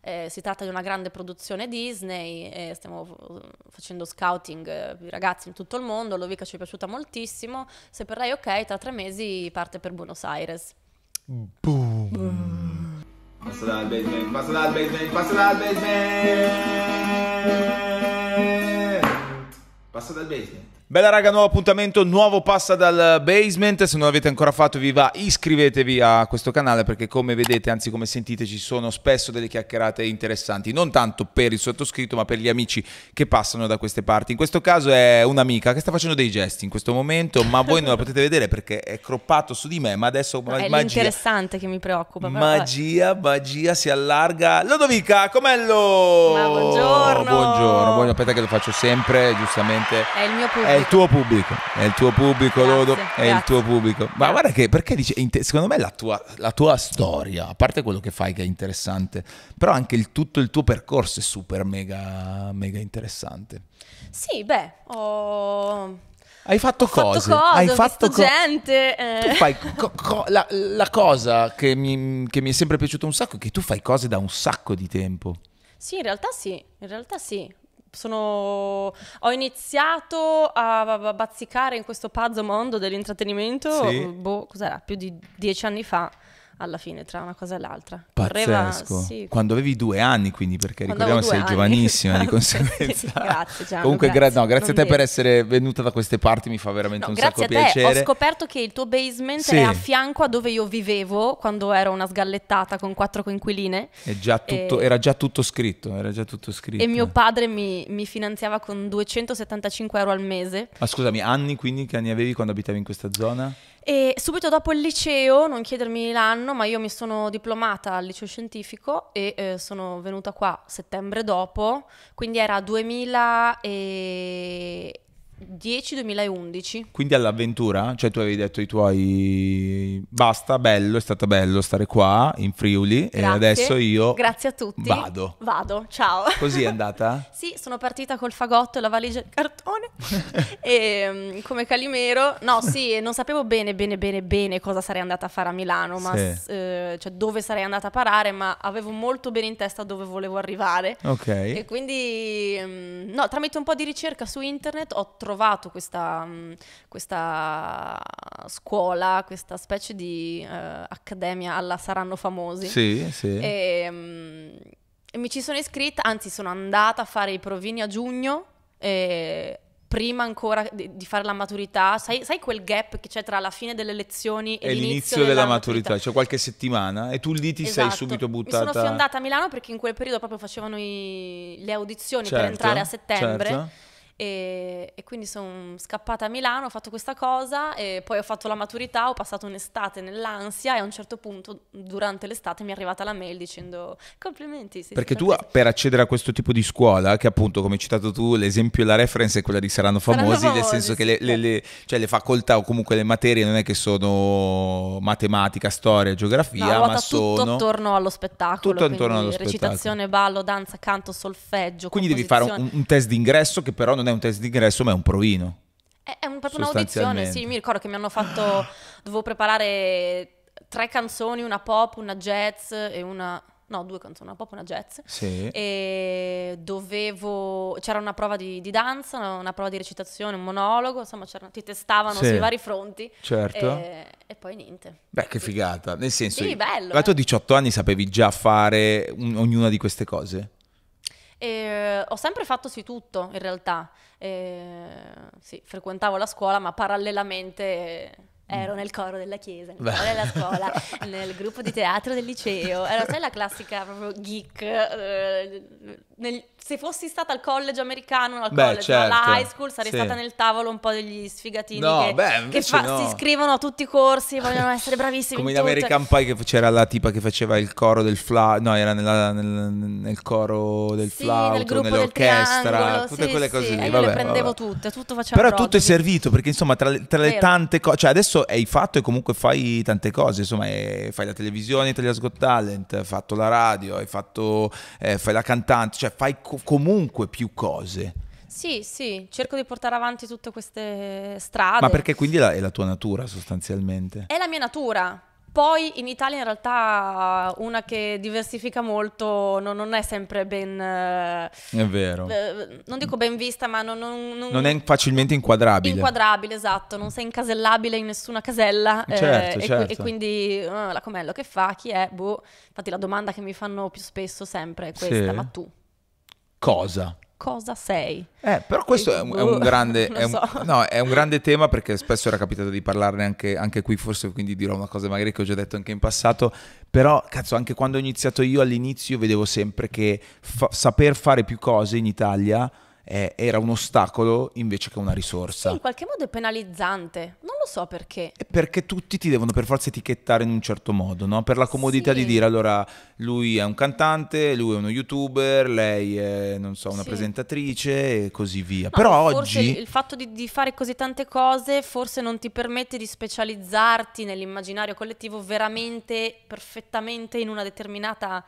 Eh, si tratta di una grande produzione Disney, eh, stiamo facendo scouting eh, di ragazzi in tutto il mondo, Lovica ci è piaciuta moltissimo, se per lei ok, tra tre mesi parte per Buenos Aires. Boom. Boom. Passa dal basement, passa dal basement, passa dal basement! Passa dal basement. Bella raga, nuovo appuntamento, nuovo passa dal basement. Se non l'avete ancora fatto, vi va, iscrivetevi a questo canale perché come vedete, anzi come sentite, ci sono spesso delle chiacchierate interessanti, non tanto per il sottoscritto, ma per gli amici che passano da queste parti. In questo caso è un'amica che sta facendo dei gesti in questo momento, ma voi non la potete vedere perché è croppato su di me, ma adesso no, ma- è magia. interessante che mi preoccupa. Magia, vai. magia si allarga. Lodovica, com'ello? Ma buongiorno. Buongiorno, buongiorno, aspetta che lo faccio sempre, giustamente. È il mio punto. È il tuo pubblico, è il tuo pubblico, grazie, Lodo, grazie. è il tuo pubblico. Ma guarda che, perché dice, secondo me la tua, la tua, storia, a parte quello che fai che è interessante, però anche il, tutto il tuo percorso è super mega, mega interessante. Sì, beh, ho... Hai fatto ho cose, fatto cosa, hai fatto co- gente. Eh. Tu fai co- co- la, la, cosa che mi, che mi è sempre piaciuta un sacco è che tu fai cose da un sacco di tempo. Sì, in realtà sì, in realtà sì sono... ho iniziato a bazzicare in questo pazzo mondo dell'intrattenimento, sì. boh, cos'era, più di dieci anni fa alla fine tra una cosa e l'altra. Pazzesco. Correva, sì. Quando avevi due anni, quindi perché Quando ricordiamo sei anni. giovanissima di conseguenza. grazie Gianni. Comunque grazie, gra- no, grazie a te mi... per essere venuta da queste parti, mi fa veramente no, un sacco piacere. Grazie a te, piacere. ho scoperto che il tuo basement sì. è a fianco a dove io vivevo quando ero una sgallettata con quattro coinquiline. Già tutto, e... Era già tutto scritto, era già tutto scritto. E mio padre mi, mi finanziava con 275 euro al mese. Ma scusami, anni quindi che anni avevi quando abitavi in questa zona? E subito dopo il liceo, non chiedermi l'anno, ma io mi sono diplomata al liceo scientifico e eh, sono venuta qua settembre dopo, quindi era 2000 e 10-2011. Quindi all'avventura? Cioè tu avevi detto ai tuoi basta, bello, è stato bello stare qua in Friuli Grazie. e adesso io Grazie a tutti. Vado. Vado, ciao. Così è andata? sì, sono partita col fagotto e la valigia di cartone e ehm, come Calimero. No, sì, non sapevo bene bene bene bene cosa sarei andata a fare a Milano, ma sì. eh, cioè dove sarei andata a parare, ma avevo molto bene in testa dove volevo arrivare. Ok. E quindi mm, no, tramite un po' di ricerca su internet ho trovato trovato questa, mm, questa scuola, questa specie di uh, accademia alla Saranno Famosi. Sì, sì. E, um, mi ci sono iscritta, anzi sono andata a fare i provini a giugno. E prima ancora di, fare la maturità, sai, sai, quel gap che c'è tra la fine delle lezioni e, e l'inizio, l'inizio, della, della maturità, c'è cioè qualche settimana e tu lì ti esatto. sei subito buttata. Mi sono fiondata a Milano perché in quel periodo proprio facevano i... le audizioni certo, per entrare a settembre. Certo. E, e quindi sono scappata a Milano, ho fatto questa cosa e poi ho fatto la maturità, ho passato un'estate nell'ansia e a un certo punto durante l'estate mi è arrivata la mail dicendo complimenti. Sì, Perché sì, tu per accedere a questo tipo di scuola, che appunto come hai citato tu, l'esempio e la reference è quella di Saranno Famosi, Saranno famosi nel senso sì, che le, le, le, cioè le, facoltà o comunque le materie non è che sono matematica, storia, geografia, no, ma sono... tutto attorno allo spettacolo. Tutto attorno allo spettacolo. Recitazione, ballo, danza, canto, solfeggio, Quindi devi fare un, un test d'ingresso che però non è è un test d'ingresso ma è un provino. È, è un, proprio un'audizione, sì, mi ricordo che mi hanno fatto, dovevo preparare tre canzoni, una pop, una jazz e una... No, due canzoni, una pop e una jazz. Sì. E dovevo... C'era una prova di, di, danza, una prova di recitazione, un monologo, insomma ti testavano sì. sui vari fronti. Certo. E, e, poi niente. Beh, che figata. Nel senso... Sì, bello. Ma tu eh. a 18 anni sapevi già fare un, ognuna di queste cose? E eh, ho sempre fatto sì tutto in realtà. E, sì, frequentavo la scuola, ma parallelamente eh, ero mm. nel coro della chiesa, nel coro della scuola, nel gruppo di teatro del liceo. Ero, sai, la classica proprio geek. Eh, nel, se fossi stata al college americano, al beh, college, certo. alla high school, sarei sì. stata nel tavolo un po' degli sfigatini no, che, beh, che fa, no. si iscrivono a tutti i corsi, e vogliono essere bravissimi. Come in, in American Pie che c'era la tipa che faceva il coro del flauto, no, era nella, nel, nel, coro del sì, flauto, nel nell'orchestra, tutte sì, quelle cose sì. lì. Io vabbè, le prendevo vabbè. tutte, tutto faceva Però tutto è servito perché insomma tra le, tra le tante cose, cioè adesso hai fatto e comunque fai tante cose, insomma fai la televisione, Italia's Got Talent, hai fatto la radio, hai fatto, eh, fai la cantante, cioè fai co- comunque più cose. Sì, sì, cerco di portare avanti tutte queste strade. Ma perché quindi è la tua natura sostanzialmente? È la mia natura, poi in Italia in realtà una che diversifica molto no, non è sempre ben... È vero. Eh, non dico ben vista, ma non... Non, non, non è facilmente inquadrabile. Inquadrabile, esatto. Non sei incasellabile in nessuna casella. Certo, eh, certo. E, e, certo. quindi oh, la Comello che fa? Chi è? Boh. Infatti la domanda che mi fanno più spesso sempre è questa, sì. ma tu? cosa cosa sei. Eh, però questo è un, è un boh, grande, è un, so. no, è un grande tema perché spesso era capitato di parlarne anche, anche, qui, forse quindi dirò una cosa magari che ho già detto anche in passato, però cazzo anche quando ho iniziato io all'inizio vedevo sempre che fa- saper fare più cose in Italia eh, era un ostacolo invece che una risorsa. Sì, in qualche modo è penalizzante, non lo so perché. È perché tutti ti devono per forza etichettare in un certo modo, no? per la comodità sì. di dire allora lui è un cantante, lui è uno youtuber, lei è non so, una sì. presentatrice e così via. No, Però oggi... Il fatto di, di fare così tante cose forse non ti permette di specializzarti nell'immaginario collettivo veramente, perfettamente in una determinata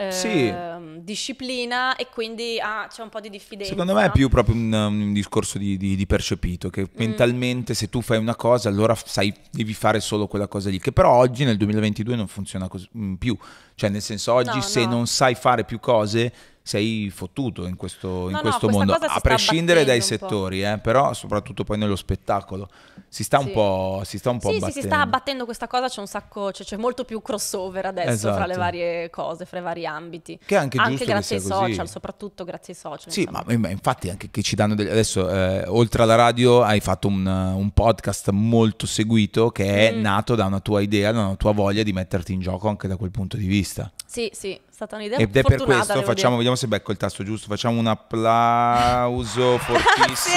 eh, sì. Ehm, disciplina e quindi ah, c'è un po' di diffidenza. Secondo me è più proprio un, um, un discorso di, di, di, percepito, che mm. mentalmente se tu fai una cosa allora sai, devi fare solo quella cosa lì, che però oggi nel 2022 non funziona così, mm, più, cioè nel senso oggi no, se no. non sai fare più cose sei fottuto in questo, in questo no, mondo, a prescindere dai settori, eh, però soprattutto poi nello spettacolo. Si sta sì. un po', si sta un po sì, abbattendo. Sì, si sta abbattendo questa cosa, c'è un sacco, cioè, c'è molto più crossover adesso esatto. fra le esatto. varie cose, fra i vari ambiti. Che è anche, anche grazie ai social, così. soprattutto grazie ai social. Sì, ma, ma, infatti anche che ci danno degli... Adesso, eh, oltre alla radio, hai fatto un, un podcast molto seguito che mm. è nato da una tua idea, da una tua voglia di metterti in gioco anche da quel punto di vista. Sì, sì, stata un'idea Ed è per questo, facciamo, vediamo se becco il tasto giusto, facciamo un applauso fortissimo sì,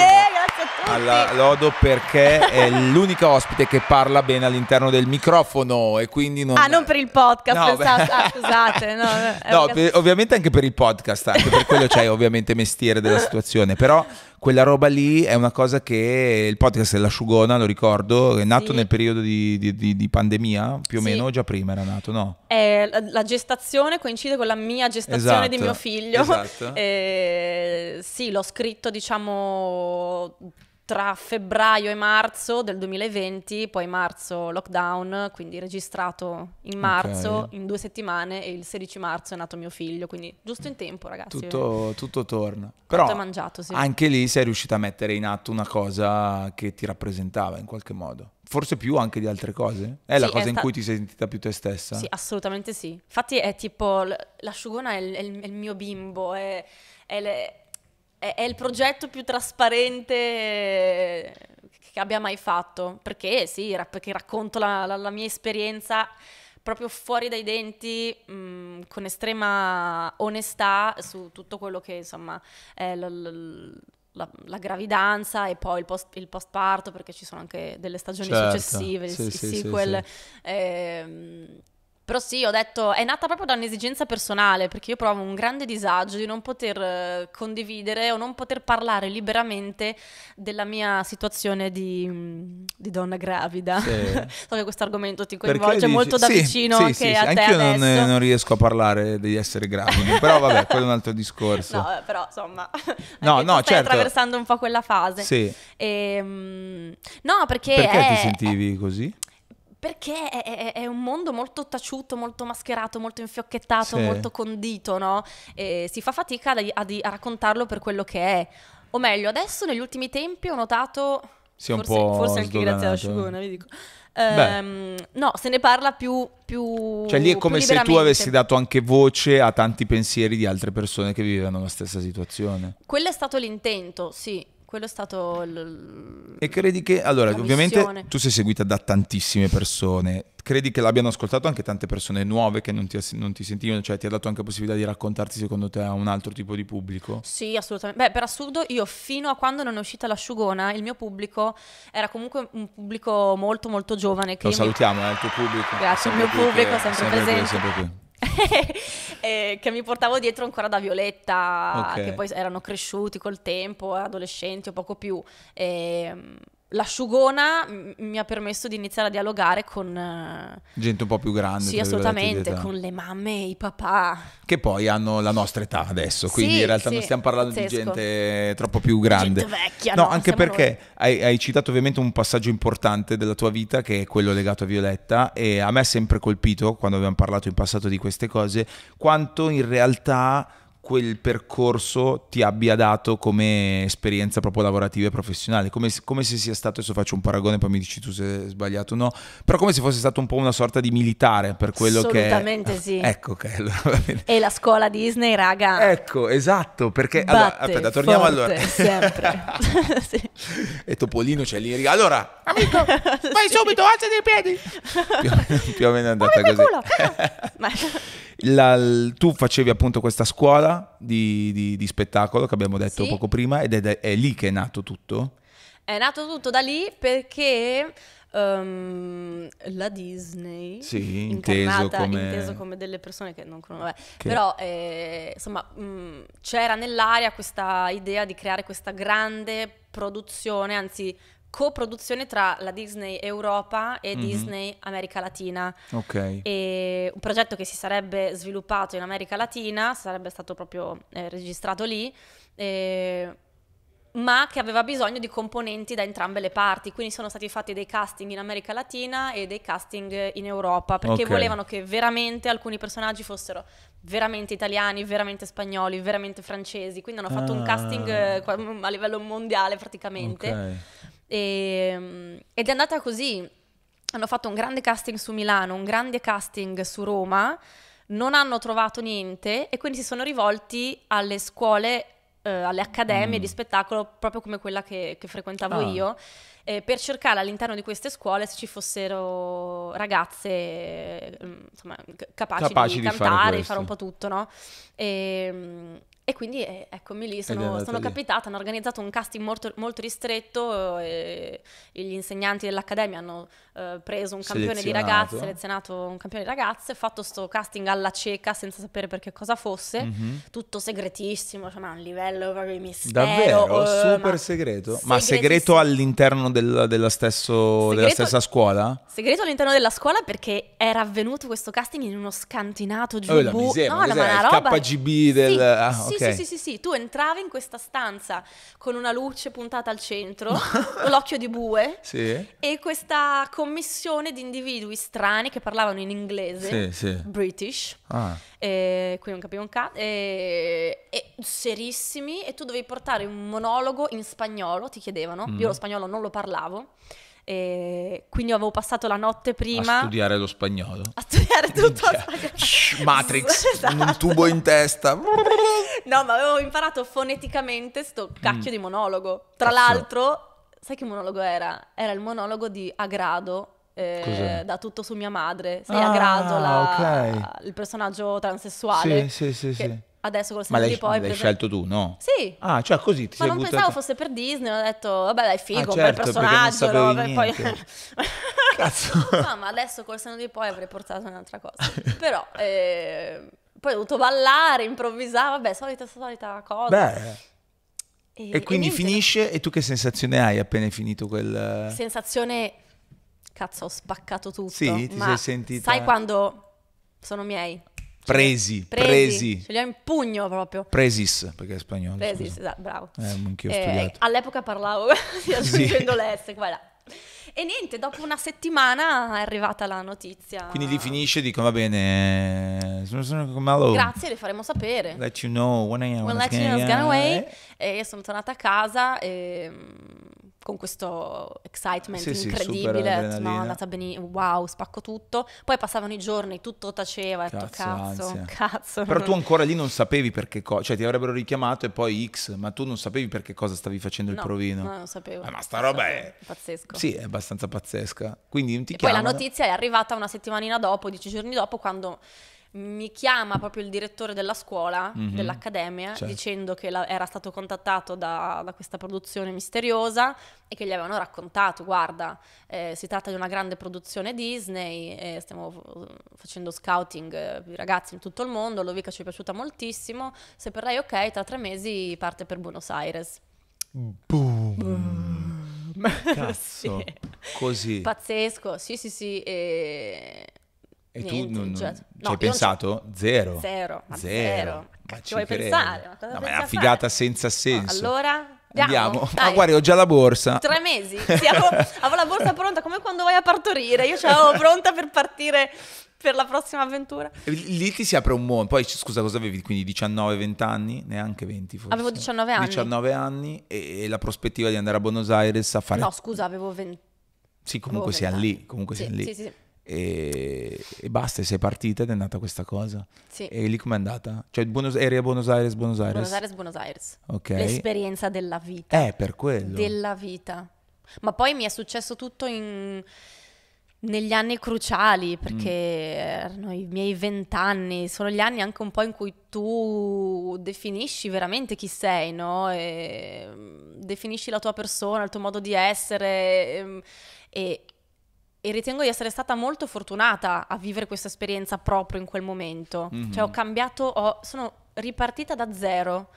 alla Lodo perché è l'unica ospite che parla bene all'interno del microfono e quindi non... Ah, non per il podcast, no, pensavo, ah, scusate. No, no per, ovviamente anche per il podcast, anche per quello c'è ovviamente mestiere della situazione, però quella roba lì è una cosa che il podcast Sciugona, lo ricordo, è nato sì. nel periodo di, di, di, pandemia, più o sì. meno, già prima era nato, no? È eh, la gestazione coincide con la mia gestazione esatto. di mio figlio. Esatto. Eh, sì, l'ho scritto, diciamo tra febbraio e marzo del 2020, poi marzo lockdown, quindi registrato in marzo, okay. in due settimane e il 16 marzo è nato mio figlio, quindi giusto in tempo ragazzi. Tutto, tutto torna. Però mangiato, sì. anche lì sei riuscita a mettere in atto una cosa che ti rappresentava in qualche modo. Forse più anche di altre cose? È sì, la cosa è sta... in cui ti sei sentita più te stessa? Sì, assolutamente sì. Infatti è tipo, l'asciugona è il, è il mio bimbo, è, è le è, è il progetto più trasparente che abbia mai fatto, perché sì, perché racconto la, la, la mia esperienza proprio fuori dai denti, mh, mm, con estrema onestà su tutto quello che insomma è la, la, la gravidanza e poi il, post, il post perché ci sono anche delle stagioni certo. successive, sì, i, sì, sequel. Sì, sì. Eh, però sì, ho detto, è nata proprio da un'esigenza personale, perché io provo un grande disagio di non poter eh, condividere o non poter parlare liberamente della mia situazione di, mm, di donna gravida. Sì. so che questo argomento ti coinvolge dici, molto da sì, vicino sì, che sì, a te Anch'io io non, riesco a parlare di essere gravida, però vabbè, quello è un altro discorso. No, eh, però insomma, no, no, stai certo. attraversando un po' quella fase. Sì. E, ehm, no, perché... Perché è, ti sentivi è, così? perché è, è, è, un mondo molto taciuto, molto mascherato, molto infiocchettato, sì. molto condito, no? E si fa fatica a, a, a, raccontarlo per quello che è. O meglio, adesso negli ultimi tempi ho notato... Sì, forse, forse anche grazie alla sciugona, vi dico. Ehm, no, se ne parla più, più Cioè lì è come se tu avessi dato anche voce a tanti pensieri di altre persone che vivevano la stessa situazione. Quello è stato l'intento, sì quello è stato... L- e credi che, allora, ovviamente missione. tu sei seguita da tantissime persone, credi che l'abbiano ascoltato anche tante persone nuove che non ti, non ti, sentivano, cioè ti ha dato anche la possibilità di raccontarti secondo te a un altro tipo di pubblico? Sì, assolutamente. Beh, per assurdo io fino a quando non è uscita l'asciugona, il mio pubblico era comunque un pubblico molto molto giovane. Lo salutiamo, mi... eh, il tuo pubblico. Grazie, il mio pubblico, qui, sempre, sempre presente. Qui, sempre qui. eh, che mi portavo dietro ancora da Violetta, okay. che poi erano cresciuti col tempo, adolescenti o poco più. E, ehm, l'asciugona m- mi ha permesso di iniziare a dialogare con eh, gente un po' più grande. Sì, assolutamente, con le mamme e i papà. Che poi hanno la nostra età adesso, quindi sì, in realtà sì, non stiamo parlando pazzesco. di gente troppo più grande. Gente vecchia, no, no anche perché hai, hai, citato ovviamente un passaggio importante della tua vita che è quello legato a Violetta e a me è sempre colpito quando abbiamo parlato in passato di queste cose quanto in realtà quel percorso ti abbia dato come esperienza proprio lavorativa e professionale, come se, come se sia stato, adesso faccio un paragone poi mi dici tu se è sbagliato o no, però come se fosse stato un po' una sorta di militare per quello che... Assolutamente sì. Ecco che... Allora, va bene. E la scuola Disney, raga. Ecco, esatto, perché... allora, aspetta, torniamo forte, allora. sempre. sì. E Topolino c'è lì, allora, amico, vai subito, alzati i piedi. Più, più o meno è andata così. Ma... La, tu facevi appunto questa scuola di, di, di spettacolo che abbiamo detto sì. poco prima ed è, è, lì che è nato tutto? È nato tutto da lì perché um, la Disney, sì, inteso come... inteso come... delle persone che non conosco, che... però eh, insomma mh, mm, c'era nell'aria questa idea di creare questa grande produzione, anzi coproduzione tra la Disney Europa e mm-hmm. Disney America Latina. Ok. E un progetto che si sarebbe sviluppato in America Latina, sarebbe stato proprio eh, registrato lì. Eh, ma che aveva bisogno di componenti da entrambe le parti, quindi sono stati fatti dei casting in America Latina e dei casting in Europa, perché okay. volevano che veramente alcuni personaggi fossero veramente italiani, veramente spagnoli, veramente francesi, quindi hanno fatto ah. un casting eh, a livello mondiale praticamente. Ok. E, ehm, ed è andata così. Hanno fatto un grande casting su Milano, un grande casting su Roma, non hanno trovato niente e quindi si sono rivolti alle scuole eh, alle accademie mm. di spettacolo, proprio come quella che, che frequentavo ah. io, eh, per cercare all'interno di queste scuole se ci fossero ragazze eh, insomma, capaci, capaci, di, di cantare, fare, fare, un po' tutto, no? E, ehm, e quindi eh, eccomi lì, sono, sono lì. capitata, hanno organizzato un casting molto, molto ristretto, eh, gli insegnanti dell'Accademia hanno eh, preso un campione di ragazze, selezionato un campione di ragazze, fatto sto casting alla cieca senza sapere perché cosa fosse, mm-hmm. tutto segretissimo, cioè, ma a un livello proprio mistero. Davvero? Eh, super ma segreto? Ma segreto all'interno del, della, stesso, segreto, della stessa scuola? Segreto all'interno della scuola perché era avvenuto questo casting in uno scantinato giù. Oh, la miseria, no, miseria, ma una roba... KGB del... Sì, ah, sì, okay. sì, sì, sì, sì, tu entravi in questa stanza con una luce puntata al centro, l'occhio di bue, sì. e questa commissione di individui strani che parlavano in inglese, sì, sì. British, ah. eh, qui non capivo un cazzo, eh, e serissimi, e tu dovevi portare un monologo in spagnolo, ti chiedevano, mm. io lo spagnolo non lo parlavo. E quindi avevo passato la notte prima a studiare lo spagnolo. A studiare tutto lo spagnolo. Matrix, esatto. un tubo in testa. no, ma avevo imparato foneticamente sto cacchio mm. di monologo. Tra Cazzo. l'altro, sai che monologo era? Era il monologo di Agrado eh, da tutto su mia madre. Sei ah, Agrado, la, okay. il personaggio transessuale. Sì, sì, sì, che, sì adesso col senno di poi... l'hai preso... scelto tu, no? Sì. Ah, cioè così ti Ma non buttato... pensavo fosse per Disney, ho detto, vabbè dai, figo, ah, certo, bel personaggio, no? Beh, poi... Cazzo. no, ma adesso col senno di poi avrei portato un'altra cosa. Però... Eh... Poi ho dovuto ballare, improvvisare, vabbè, solita, solita cosa. Beh... E, e, quindi e finisce e tu che sensazione hai appena finito quel... Sensazione, cazzo, ho spaccato tutto. Sì, ti sei sentita... Sai quando sono miei? Presi, presi. presi. Ce li ho in pugno proprio. Presis, perché è spagnolo. Presis, esatto, bravo. Eh, eh, all'epoca parlavo aggiungendo l'S, voilà. E niente, dopo una settimana è arrivata la notizia. Quindi lì finisce dico, va bene, eh, sono, sono Grazie, le faremo sapere. Let you know when I am. When let you know, gonna away. E io sono tornata a casa e ehm, con questo excitement sì, incredibile, sì, no, è andata benissimo, wow, spacco tutto. Poi passavano i giorni, tutto taceva, ho detto cazzo, cazzo. Però tu ancora lì non sapevi perché cosa, cioè ti avrebbero richiamato e poi X, ma tu non sapevi perché cosa stavi facendo il provino. No, non sapevo. Eh, ma sta roba è... Pazzesco. Sì, è abbastanza pazzesca. Quindi non ti e chiamano. Poi la notizia è arrivata una settimanina dopo, dieci giorni dopo, quando mi chiama proprio il direttore della scuola, mm-hmm. dell'accademia, certo. dicendo che la, era stato contattato da, da, questa produzione misteriosa e che gli avevano raccontato, guarda, eh, si tratta di una grande produzione Disney, eh, stiamo f- facendo scouting eh, ragazzi in tutto il mondo, Lovica ci è piaciuta moltissimo, se per lei ok, tra tre mesi parte per Buenos Aires. Boom! Boom. Cazzo, sì. così. Pazzesco, sì sì sì. E e Niente, tu non, cioè, ci no, hai pensato? Zero. Zero. Ma zero. Ma cioè, ci, vuoi pensare? Ma cosa no, ma è una figata fare? senza senso. No, allora... Andiamo. ma Ah, guarda, ho già la borsa. Tre mesi. Sì, avevo, avevo, la borsa pronta, come quando vai a partorire. Io ce l'avevo pronta per partire per la prossima avventura. Lì ti si apre un mondo. Poi, scusa, cosa avevi? Quindi 19-20 anni? Neanche 20 forse. Avevo 19 anni. 19 anni e, e la prospettiva di andare a Buenos Aires a fare... No, scusa, avevo 20. Sì, comunque siamo lì. Comunque sì, siamo lì. Sì, sì e, e, basta, sei partita ed è andata questa cosa. Sì. E lì com'è andata? Cioè Buenos Aires, Buenos Aires, Buenos Aires. Buenos Aires, Buenos Aires. Ok. L'esperienza della vita. Eh, per quello. Della vita. Ma poi mi è successo tutto in negli anni cruciali, perché mm. erano i miei vent'anni, sono gli anni anche un po' in cui tu definisci veramente chi sei, no? E mm, definisci la tua persona, il tuo modo di essere ehm, e, e ritengo di essere stata molto fortunata a vivere questa esperienza proprio in quel momento. Mm-hmm. Cioè ho cambiato, ho, sono ripartita da zero.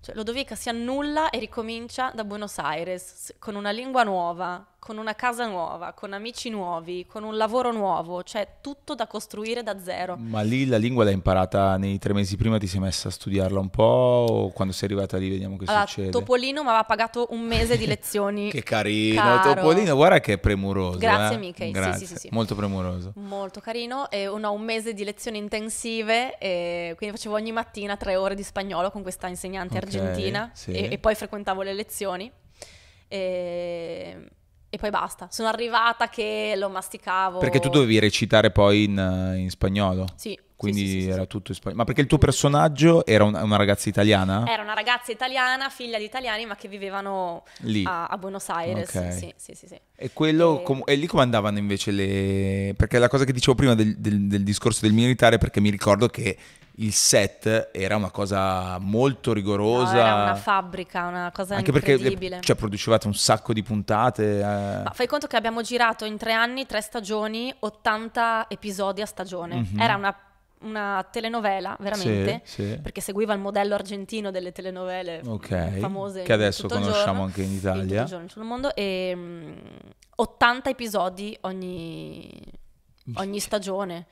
Cioè, Lodovica si annulla e ricomincia da Buenos Aires con una lingua nuova, con una casa nuova, con amici nuovi, con un lavoro nuovo, cioè tutto da costruire da zero. Ma lì la lingua l'hai imparata nei tre mesi prima, ti sei messa a studiarla un po' o quando sei arrivata lì vediamo che allora, succede? Topolino mi aveva pagato un mese di lezioni. che carino, Caro. Topolino, guarda che è premuroso. Grazie eh? Michele, sì, sì, sì, sì, Molto premuroso. Molto carino, e no, un mese di lezioni intensive, quindi facevo ogni mattina tre ore di spagnolo con questa insegnante okay, argentina sì. e, e, poi frequentavo le lezioni. E e poi basta. Sono arrivata che lo masticavo. Perché tu dovevi recitare poi in, eh, in spagnolo? Sì. Quindi sì, sì, era tutto in spagnolo. Ma perché il tuo personaggio era un, una ragazza italiana? Era una ragazza italiana, figlia di italiani, ma che vivevano lì. A, a Buenos Aires. Okay. E, quello, e... Com- e lì come andavano invece le... Perché la cosa che dicevo prima del, del, del discorso del militare, perché mi ricordo che il set era una cosa molto rigorosa. No, era una fabbrica, una cosa Anche incredibile. Perché, cioè, producevate un sacco di puntate. Eh. Ma fai conto che abbiamo girato in tre anni, tre stagioni, 80 episodi a stagione. Mm-hmm. Era una una telenovela veramente sì, sì. perché seguiva il modello argentino delle telenovele okay, famose che adesso conosciamo giorno, anche in Italia in giorno, in mondo, e 80 mm, episodi ogni, ogni stagione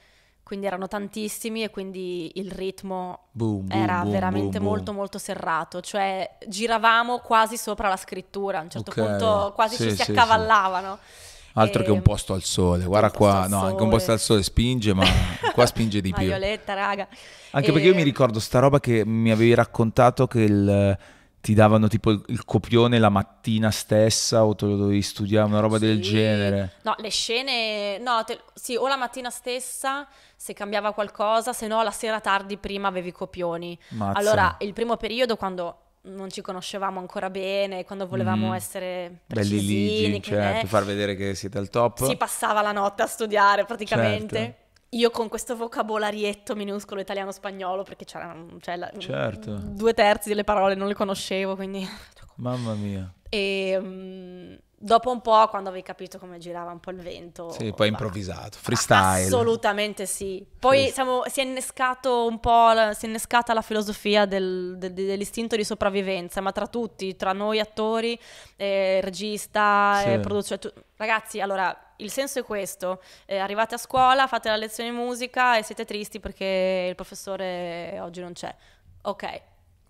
quindi erano tantissimi e quindi il ritmo boom, boom, era boom, veramente molto molto serrato, cioè giravamo quasi sopra la scrittura, a un certo okay. punto quasi sì, ci si sì, accavallavano. Sì. Altro che un posto al sole, guarda qua, no, sole. anche un posto al sole spinge, ma qua spinge di più. Violetta, raga. Anche e... perché io mi ehm, ricordo sta roba che mi avevi raccontato che il ti davano tipo il copione la mattina stessa o te lo dovevi studiare, una roba sì. del genere? No, le scene, no, te, sì, o la mattina stessa se cambiava qualcosa, se no la sera tardi prima avevi i copioni. Mazza. Allora, il primo periodo quando non ci conoscevamo ancora bene, quando volevamo mm. essere precisini, belli ligi, certo, cioè, eh, è... far vedere che siete al top. Si passava la notte a studiare praticamente. Certo io con questo vocabolarietto minuscolo italiano-spagnolo, perché c'erano mm, cioè, certo. due terzi delle parole non le conoscevo, quindi... Mamma mia. E, mm, dopo un po', quando avevi capito come girava un po' il vento. Sì, poi improvvisato, freestyle. Assolutamente sì. Poi siamo, si è innescato un po', si è innescata la filosofia del, del, dell'istinto di sopravvivenza, ma tra tutti, tra noi attori, eh, regista, sì. eh, produzione. Cioè tu- ragazzi, allora, il senso è questo. Eh, arrivate a scuola, fate la lezione di musica e siete tristi perché il professore oggi non c'è. Ok,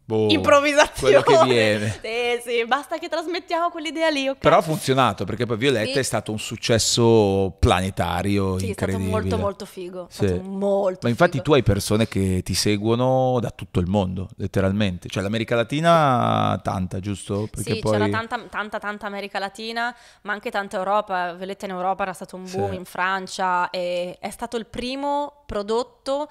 Boh, improvvisazione. Quello che viene. Sì, sì, basta che trasmettiamo quell'idea lì. Okay? Però ha funzionato perché poi Violetta sì. è stato un successo planetario. Sì, incredibile. è stato molto, molto figo. Sì. Molto Ma infatti figo. tu hai persone che ti seguono da tutto il mondo, letteralmente. Cioè l'America Latina, tanta, giusto? Perché sì, poi... c'era tanta, tanta, tanta America Latina, ma anche tanta Europa. Violetta in Europa era stato un boom, sì. in Francia, e è stato il primo prodotto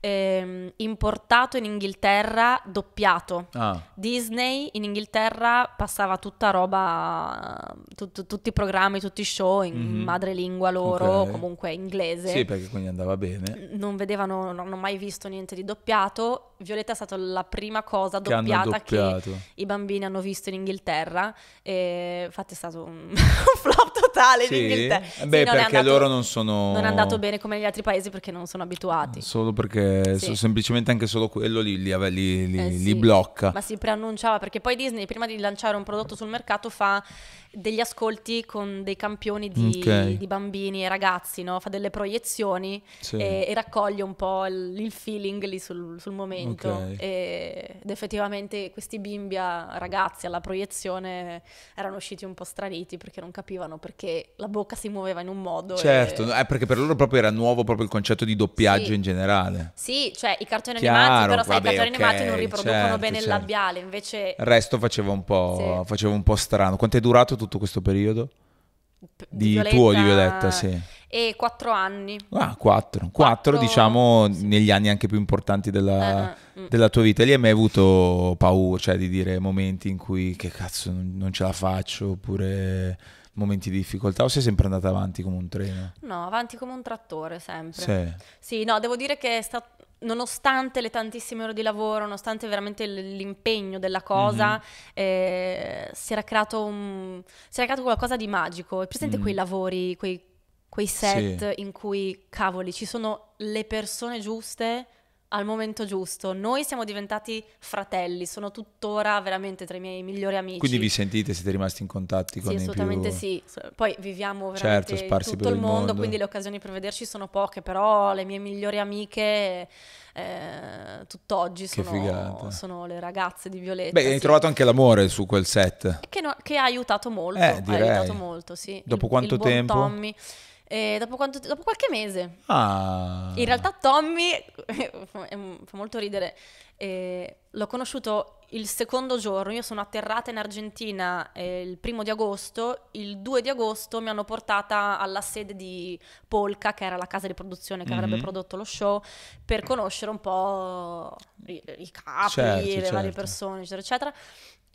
ehm, importato in Inghilterra doppiato. Ah. Disney in Inghilterra passava tutta roba, tut- tutti i programmi, tutti i show in mm-hmm. madrelingua loro, okay. comunque inglese. Sì, perché quindi andava bene. Non vedevano, non hanno mai visto niente di doppiato. Violetta è stata la prima cosa doppiata che i bambini hanno visto in Inghilterra. E infatti è stato un, un flop totale sì? in Inghilterra. Beh, sì, perché andato, loro non sono... Non è andato bene come negli altri paesi perché non sono abituati. Solo perché eh, sì. semplicemente anche solo quello li, li, li, li, eh sì. li blocca. Ma si preannunciava perché poi Disney prima di lanciare un prodotto sul mercato fa degli ascolti con dei campioni di, okay. di bambini e ragazzi, no? fa delle proiezioni sì. e, e, raccoglie un po' il, feeling lì sul, sul momento. Okay. E, ed effettivamente questi bimbi, a, ragazzi alla proiezione, erano usciti un po' straniti perché non capivano perché la bocca si muoveva in un modo. Certo, e... eh, perché per loro proprio era nuovo proprio il concetto di doppiaggio sì. in generale. Sì, cioè i cartoni Chiaro, animati, però vabbè, sai, i cartoni okay, animati non riproducono certo, bene certo. il labiale, invece... Il resto faceva un po', sì. faceva un po strano. Quanto è durato tutto? tutto questo periodo? Di, di tuo, di Violetta, sì. E quattro anni. Ah, quattro. Quattro, quattro diciamo, sì. negli anni anche più importanti della, uh, della tua vita. lì hai mai avuto paura, cioè di dire momenti in cui che cazzo non ce la faccio, oppure momenti di difficoltà o sei sempre andata avanti come un treno? No, avanti come un trattore sempre. Sì, sì no, devo dire che è stato nonostante le tantissime ore di lavoro, nonostante veramente l'impegno della cosa, mm-hmm. eh, si, era un, si, era creato qualcosa di magico. È presente mm quei lavori, quei, quei set sì. in cui, cavoli, ci sono le persone giuste al momento giusto. Noi siamo diventati fratelli, sono tuttora veramente tra i miei migliori amici. Quindi vi sentite, siete rimasti in contatti con sì, assolutamente più... sì. Poi viviamo veramente certo, tutto il mondo, mondo, quindi le occasioni per vederci sono poche, però le mie migliori amiche eh, tutt'oggi sono, sono, le ragazze di Violetta. Beh, sì. hai trovato anche l'amore su quel set. Che, no, che ha aiutato molto, eh, ha aiutato molto, sì. Dopo il, quanto il tempo? Tommy. Dopo, quanto, dopo, qualche mese. Ah. In realtà Tommy, fa molto ridere, eh, l'ho conosciuto il secondo giorno, io sono atterrata in Argentina eh, il primo di agosto, il 2 di agosto mi hanno portata alla sede di Polka, che era la casa di produzione che mm-hmm. avrebbe mhm. prodotto lo show, per conoscere un po' i, i capi, certo, le certo. varie persone, eccetera, eccetera.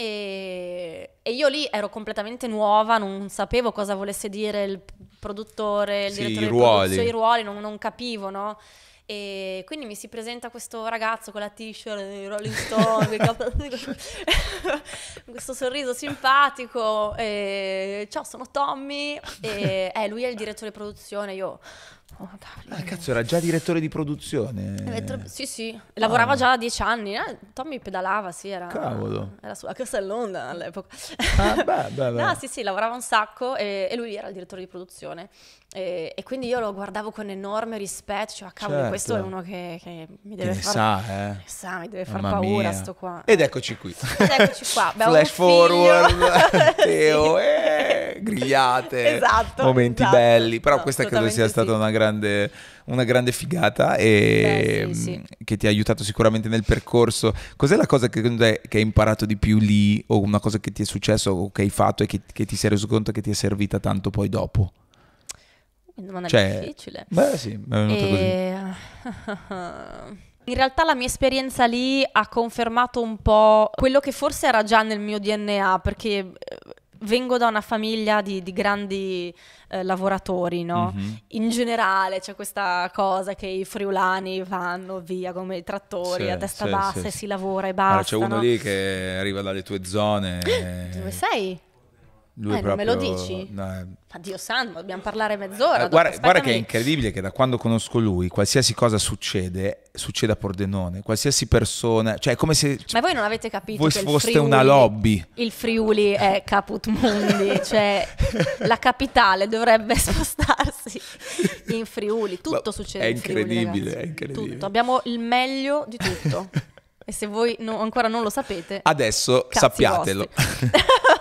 E, e, io lì ero completamente nuova, non sapevo cosa volesse dire il produttore, il sì, direttore i di ruoli. i ruoli, non, non capivo, no? E quindi mi si presenta questo ragazzo con la t-shirt dei Rolling Stone, questo sorriso simpatico. E, Ciao, sono Tommy. E eh, lui è il direttore di produzione. Io Oh, ah, cazzo, era già direttore di produzione. Elettro... Eh, sì, sì, lavorava ah. già da dieci anni. Eh, Tommy pedalava, sì, era, Cavolo. era sulla Castellonda all'epoca. Ah, beh, beh, beh. No, sì, sì, lavorava un sacco e, e lui era il direttore di produzione. E, e, quindi io lo guardavo con enorme rispetto, cioè, ah, cavolo, certo. questo è uno che, che mi deve che far... sa, eh. sa, mi deve far Mamma paura mia. sto qua. Ed eccoci qui. Ed eccoci qua. Flash forward, Teo, sì. eh grigliate, esatto, momenti esatto. belli, però no, questa credo sia stata una, grande, una grande figata e Beh, sì, sì. Mm, che ti ha aiutato sicuramente nel percorso. Cos'è la cosa che, che, hai imparato di più lì o una cosa che ti è successo o che hai fatto e che, che ti sei reso conto che ti è servita tanto poi dopo? Non è cioè, difficile. Beh sì, è venuta e... così. Eh, in realtà la mia esperienza lì ha confermato un po' quello che forse era già nel mio DNA, perché eh, vengo da una famiglia di, di grandi eh, lavoratori, no? Mm-hmm. In generale c'è questa cosa che i friulani vanno via come i trattori sì, a testa sì, bassa sì, e si lavora e basta. Allora, c'è uno no? lì che arriva dalle tue zone. E... Dove sei? Lui eh, proprio... me lo dici? No. Ma eh. Dio santo, dobbiamo parlare mezz'ora. Eh, guarda, guarda, che è incredibile che da quando conosco lui, qualsiasi cosa succede, succede a Pordenone, qualsiasi persona, cioè è come se... Ma voi non avete capito voi che foste Friuli, una lobby. Il Friuli è caput mundi, cioè la capitale dovrebbe spostarsi in Friuli, tutto Ma succede in Friuli. È incredibile, tutto. Abbiamo il meglio di tutto. e se voi no, ancora non lo sapete... Adesso sappiatelo.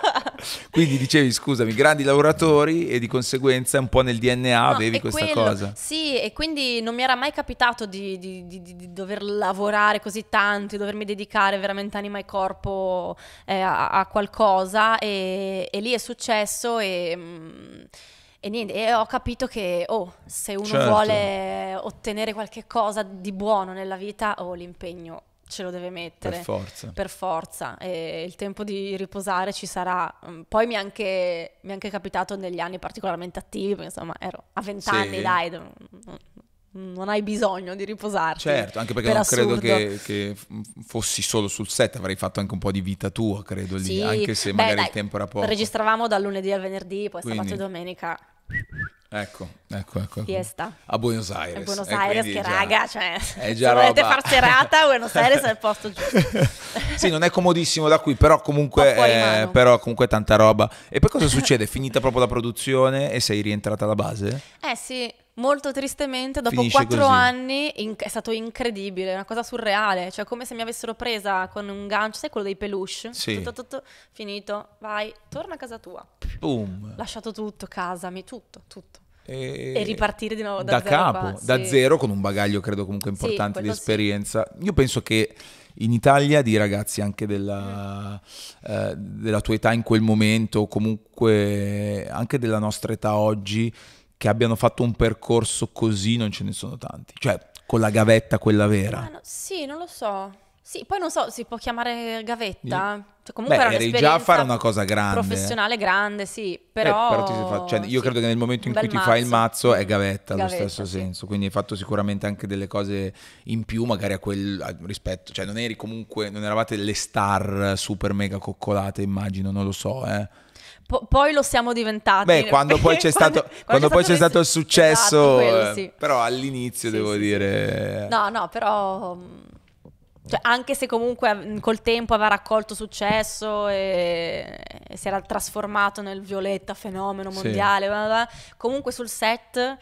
Quindi dicevi, scusami, grandi lavoratori e di conseguenza un po' nel DNA no, avevi questa quello. cosa. Sì, e quindi non mi era mai capitato di, di, di, di, dover lavorare così tanto, di dovermi dedicare veramente anima e corpo eh, a, a, qualcosa e, e, lì è successo e... Mh, mm, e niente, e ho capito che oh, se uno certo. vuole ottenere qualche cosa di buono nella vita, oh, l'impegno ce lo deve mettere. Per forza. Per forza. E il tempo di riposare ci sarà. Mm, poi mi è anche, mi è anche capitato negli anni particolarmente attivi, perché insomma ero a vent'anni, sì. dai, non hai bisogno di riposarti. Certo, anche perché per non assurdo. credo che, che, fossi solo sul set, avrei fatto anche un po' di vita tua, credo lì, sì. anche se Beh, magari dai, il tempo era poco. Registravamo dal lunedì al venerdì, poi Quindi... sabato e domenica Ecco, ecco, ecco, ecco. Fiesta. A Buenos Aires. A Buenos Aires, che raga, cioè, è già se roba. volete far serata, Buenos Aires è il posto giusto. sì, non è comodissimo da qui, però comunque, eh, però comunque tanta roba. E poi cosa succede? Finita proprio la produzione e sei rientrata alla base? Eh sì, molto tristemente, dopo quattro anni in- è stato incredibile, una cosa surreale, cioè come se mi avessero presa con un gancio, sai quello dei peluche? Sì. Tutto, tutto, finito, vai, torna a casa tua. Boom. Lasciato tutto, casami, tutto, tutto. E, e ripartire di nuovo da, da zero capo, passi. da zero con un bagaglio credo comunque importante sì, di esperienza. Sì. Io penso che in Italia di ragazzi anche della, mm. eh, della, tua età in quel momento, comunque anche della nostra età oggi, che abbiano fatto un percorso così non ce ne sono tanti. Cioè, con la gavetta quella vera. Ah, no, sì, non lo so. Sì, poi non so, si può chiamare gavetta? Cioè, comunque Beh, era eri già a fare una cosa grande. Professionale grande, sì, però... Eh, però fa... cioè, io sì, credo che nel momento in cui mazzo. ti fai il mazzo è gavetta, allo stesso sì. senso, quindi hai fatto sicuramente anche delle cose in più magari a quel a... rispetto, cioè non eri comunque, non eravate le star super mega coccolate immagino, non lo so, eh. Po- poi lo siamo diventati. Beh, quando poi c'è stato, quando, quando quando c'è stato, c'è stato il successo, esatto, quello, sì. Eh, però all'inizio devo dire... No, no, però mm, cioè, anche se comunque col tempo aveva raccolto successo e, e si era trasformato nel Violetta fenomeno mondiale, sì. bla bla, comunque sul set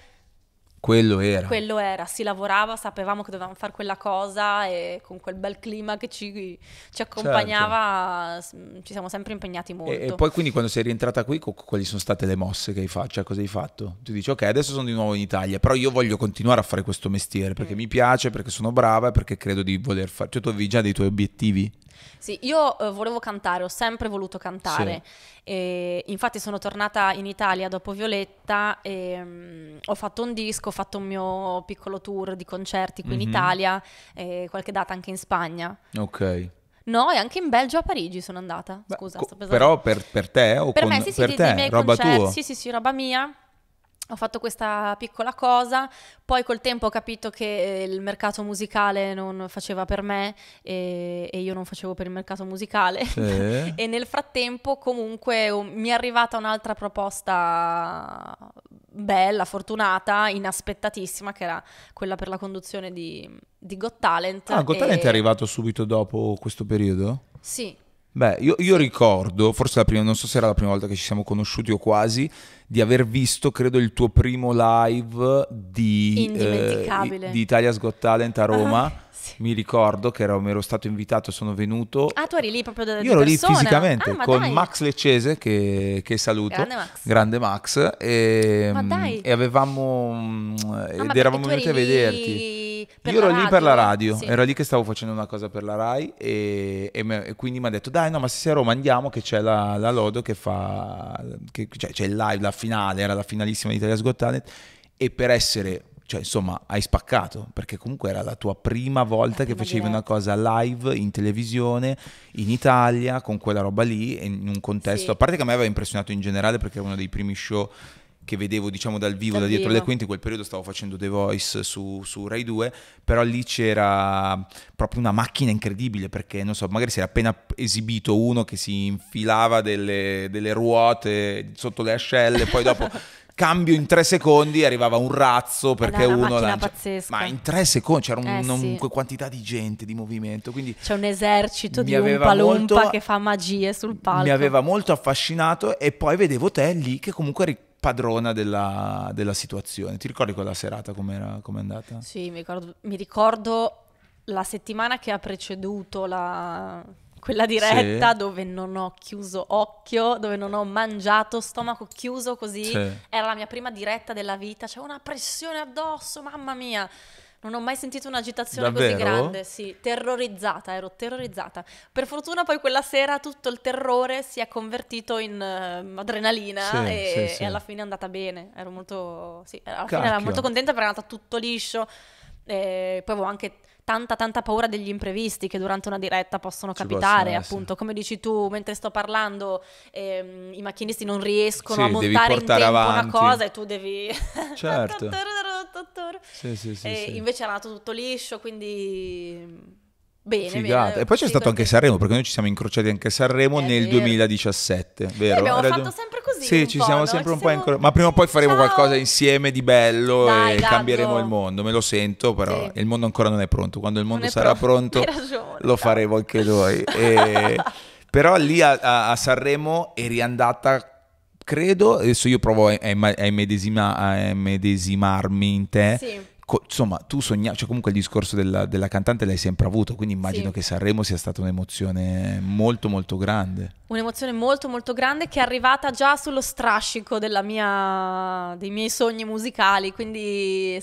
quello era. Quello era, si lavorava, sapevamo che dovevamo fare quella cosa e con quel bel clima che ci, ci accompagnava certo. Mm, ci siamo sempre impegnati molto. E, e, poi quindi quando sei rientrata qui, co- quali sono state le mosse che hai fatto? Cioè cosa hai fatto? Tu dici ok, adesso sono di nuovo in Italia, però io voglio continuare a fare questo mestiere perché mm. mi piace, perché sono brava e perché credo di voler fare... Cioè tu avevi già dei tuoi obiettivi? Sì, io eh, volevo cantare, ho sempre voluto cantare. Sì. E, infatti sono tornata in Italia dopo Violetta e mh, mm, ho fatto un disco, ho fatto un mio piccolo tour di concerti qui mm-hmm. in mhm. Italia e qualche data anche in Spagna. Ok. No, e anche in Belgio a Parigi sono andata. Scusa, Beh, co- Però per, per, te o per con, me, sì, sì, per sì, te, roba concerti, tua. Sì, sì, sì, roba mia ho fatto questa piccola cosa, poi col tempo ho capito che eh, il mercato musicale non faceva per me e, e io non facevo per il mercato musicale sì. e nel frattempo comunque um, mi è arrivata un'altra proposta bella, fortunata, inaspettatissima che era quella per la conduzione di, di Got Talent. Ah, Got Talent e... è arrivato subito dopo questo periodo? Sì, Beh, io, io, ricordo, forse la prima, non so se era la prima volta che ci siamo conosciuti o quasi, di aver visto, credo, il tuo primo live di, eh, di Italia's Got Talent a Roma. Ah, sì. Mi ricordo che ero, ero, stato invitato, sono venuto. Ah, tu eri lì proprio da Io ero persona. lì fisicamente ah, con dai. Max Leccese, che, che saluto. Grande Max. Grande Max e, e, avevamo... Ah, ed eravamo venuti a vederti. Lì per Io ero lì per la radio, sì. ero lì che stavo facendo una cosa per la RAI e, e, me, e quindi mi ha detto dai no ma se sei a Roma andiamo che c'è la, la Lodo che fa, che, cioè c'è il live, la finale, era la finalissima di Italia's Got Talent e per essere cioè insomma hai spaccato perché comunque era la tua prima volta prima che facevi diretta. una cosa live in televisione in Italia con quella roba lì in un contesto sì. a parte che a me aveva impressionato in generale perché era uno dei primi show che vedevo diciamo dal vivo, dal da dietro vivo. le quinte, in quel periodo stavo facendo The Voice su, su, Rai 2, però lì c'era proprio una macchina incredibile perché non so, magari si era appena esibito uno che si infilava delle, delle ruote sotto le ascelle, poi dopo... cambio in tre secondi arrivava un razzo perché Era una uno lancia... pazzesca. ma in tre secondi c'era eh, un, sì. quantità di gente di movimento quindi c'è un esercito di umpa molto... che fa magie sul palco mi aveva molto affascinato e poi vedevo te lì che comunque eri padrona della, della situazione. Ti ricordi quella serata com'era, com'è andata? Sì, mi ricordo, mi ricordo la settimana che ha preceduto la, quella diretta sì. dove non ho chiuso occhio, dove non ho mangiato, stomaco chiuso così. Sì. Era la mia prima diretta della vita, c'è una pressione addosso, mamma mia. Non ho mai sentito un'agitazione Davvero? così grande, sì, terrorizzata, ero terrorizzata. Per fortuna poi quella sera tutto il terrore si è convertito in uh, adrenalina sì, e, sì, sì. e, alla fine è andata bene. Ero molto, sì, alla fine ero molto contenta perché è andata tutto liscio. E poi avevo anche tanta tanta paura degli imprevisti che durante una diretta possono Ci capitare, appunto, come dici tu, mentre sto parlando ehm, i macchinisti non riescono sì, a montare in tempo avanti. una cosa e tu devi certo. Sì, sì, sì, e invece era nato tutto liscio, quindi... Bene, Bene. E poi c'è stato anche Sanremo, perché noi ci siamo incrociati anche a Sanremo è nel vero. 2017, eh, vero? Sì, abbiamo fatto sempre così. Sì, ci siamo no? sempre ci un siamo... po' incrociati. Ma prima o poi faremo Ciao. qualcosa insieme di bello Dai, e Gabbo. cambieremo il mondo. Me lo sento, però sì. il mondo ancora non è pronto. Quando il mondo sarà pro... pronto, lo faremo anche noi. e... Però lì a, a, a Sanremo eri andata credo, adesso io provo a, a, immedesima, a immedesimarmi in te. Sì. Co- insomma, tu sognavi, cioè comunque il discorso della, della, cantante l'hai sempre avuto, quindi immagino sì. che Sanremo sia stata un'emozione molto molto grande. Un'emozione molto molto grande che è arrivata già sullo strascico mia, dei miei sogni musicali, quindi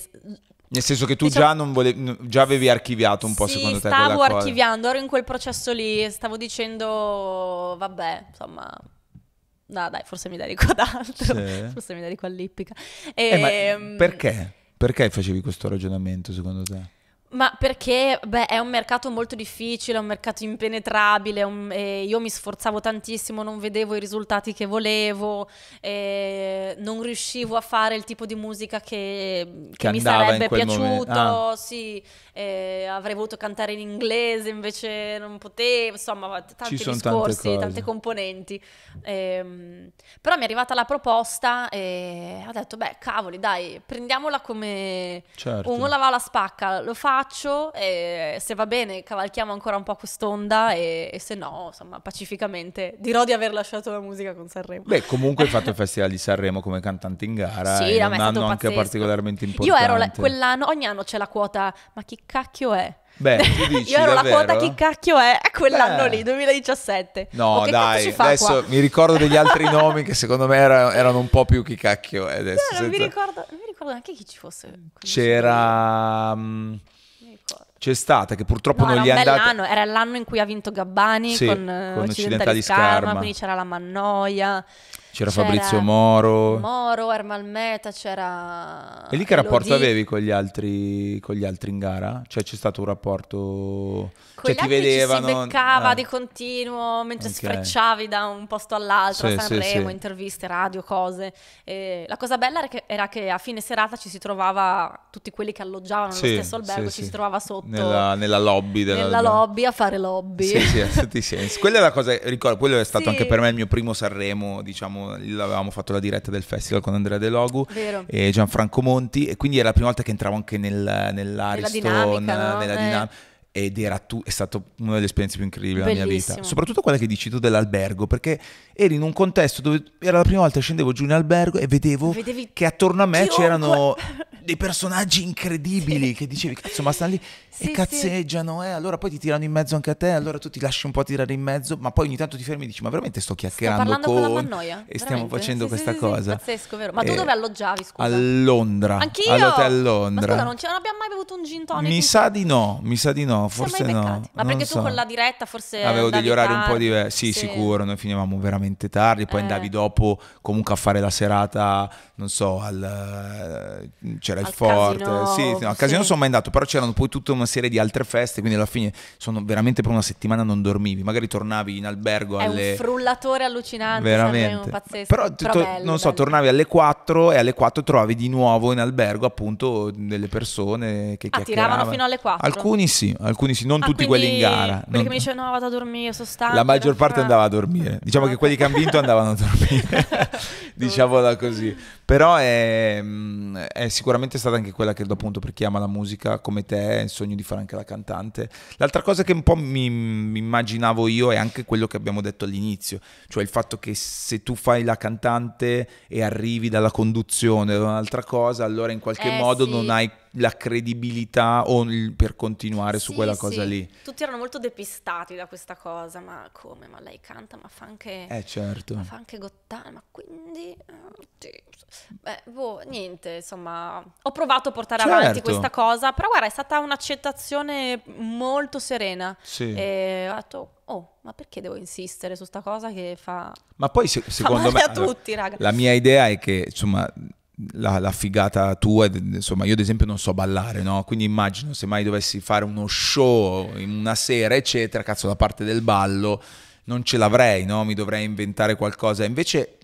nel senso che tu diciamo, già, non volevi, già avevi archiviato un po' sì, secondo te? Stavo archiviando, cosa. ero in quel processo lì, stavo dicendo, vabbè, insomma, no dai, forse mi dedico ad altro, sì. forse mi dedico all'ippica. E... Eh, ehm, perché? Perché facevi questo ragionamento secondo te? Ma perché beh, è un mercato molto difficile, è un mercato impenetrabile, un, eh, io mi sforzavo tantissimo, non vedevo i risultati che volevo, eh, non riuscivo a fare il tipo di musica che, che, che mi sarebbe piaciuto, ah. sì, eh, avrei voluto cantare in inglese, invece non potevo, insomma, tanti discorsi, tante, tante componenti. Ehm, però mi è arrivata la proposta e ho detto, beh, cavoli, dai, prendiamola come certo. uno la va alla spacca, lo faccio faccio e se va bene cavalchiamo ancora un po' quest'onda e, e se no, insomma, pacificamente dirò di aver lasciato la musica con Sanremo. Beh, comunque hai fatto il Festival di Sanremo come cantante in gara sì, e un anno anche particolarmente importante. Io ero la, quell'anno, ogni anno c'è la quota, ma chi cacchio è? Beh, dici, io ero davvero? la quota chi cacchio è quell'anno Beh. lì, 2017. No, dai, adesso qua? mi ricordo degli altri nomi che secondo me erano, erano, un po' più chi cacchio è adesso. No, senza... non, mi ricordo, non mi ricordo neanche chi ci fosse. C'era... C'era... Mm, c'è stata che purtroppo no, non gli è andata. Anno. Era l'anno in cui ha vinto Gabbani sì, con, eh, con Occidentali, Occidentali Scarma, Scarma, quindi c'era la Mannoia. C'era, Fabrizio Moro. Moro, Ermal Meta, c'era... E lì che Elodie. rapporto avevi con gli, altri, con gli altri in gara? Cioè c'è stato un rapporto... Con cioè ti vedevano... si beccava ah. di continuo mentre okay. sfrecciavi da un posto all'altro, sì, Sanremo, sì, interviste, radio, cose. E la cosa bella era che, era che, a fine serata ci si trovava, tutti quelli che alloggiavano nello stesso albergo, ci si trovava sotto... Nella, nella lobby. Della... Nella lobby a fare lobby. Sì, sì, a tutti i sensi. Quella è la cosa, ricordo, quello è stato anche per me il mio primo Sanremo, diciamo avevamo, fatto la diretta del festival con Andrea De Logu Vero. e Gianfranco Monti e quindi era la prima volta che entravo anche nel, nell'Ariston, nella dinamica. No? Nella eh. dinam- eh ed era tu- è stata una delle esperienze più incredibili della mia vita. Soprattutto quella che dici tu dell'albergo, perché eri in un contesto dove era la prima volta che scendevo giù in albergo e vedevo Vedevi che attorno a me chiunque. c'erano dei personaggi incredibili sì. che dicevi, cazzo, ma stanno lì sì, e cazzeggiano, sì. eh, allora poi ti tirano in mezzo anche a te, allora tu ti lasci un po' tirare in mezzo, ma poi ogni tanto ti fermi e dici, ma veramente sto chiacchierando sto con... con la mannoia, e veramente? stiamo facendo questa cosa. pazzesco, vero? Ma tu eh, dove alloggiavi, scusa? A Londra. Anch'io? All'hotel Londra. Ma scusa, non, non abbiamo mai bevuto un gin tonic? Mi sa di no, mi sa di no forse no. Ma non perché tu con la diretta forse... Avevo degli orari tardi. un po' diversi, sì, sì, sicuro, noi finivamo veramente tardi, poi eh. andavi dopo comunque a fare la serata, non so, al, c'era al il forte. Casino, sì, no, al casino sì. sono mai andato, però c'erano poi tutta una serie di altre feste, quindi alla fine sono veramente per una settimana non dormivi, magari tornavi in albergo È alle... un frullatore allucinante, cioè, veramente. pazzesco. Però, però bello, non so, tornavi alle 4 e alle 4 trovavi di nuovo in albergo appunto delle persone che Attiravano ah, fino alle 4. Alcuni sì, alcuni alcuni sì, non ah, tutti quelli in gara. Perché non... mi dicevano no, vado a dormire, sono stanco. La maggior parte andava a dormire. Diciamo che quelli che hanno vinto andavano a dormire. Diciamola così. Però è, è, sicuramente stata anche quella che appunto per chi ama la musica come te, il sogno di fare anche la cantante. L'altra cosa che un po' mi, mi immaginavo io è anche quello che abbiamo detto all'inizio, cioè il fatto che se tu fai la cantante e arrivi dalla conduzione ad un'altra cosa, allora in qualche eh, modo sì. non hai la credibilità il, per continuare sì, su quella cosa lì. Tutti erano molto depistati da questa cosa, ma come? Ma lei canta, ma fa anche... Eh certo. Ma fa anche Gottana, ma quindi... Oh, Beh, boh, niente, insomma, ho provato a portare certo. avanti questa cosa, però guarda, è stata un'accettazione molto serena. Sì. E ho detto, oh, ma perché devo insistere su questa cosa che fa... Ma poi se, secondo me... a tutti, raga. La mia idea è che, insomma... La, la, figata tua, insomma, io ad esempio non so ballare, no? Quindi immagino se mai dovessi fare uno show in una sera, eccetera, cazzo, da parte del ballo non ce l'avrei, no? Mi dovrei inventare qualcosa. Invece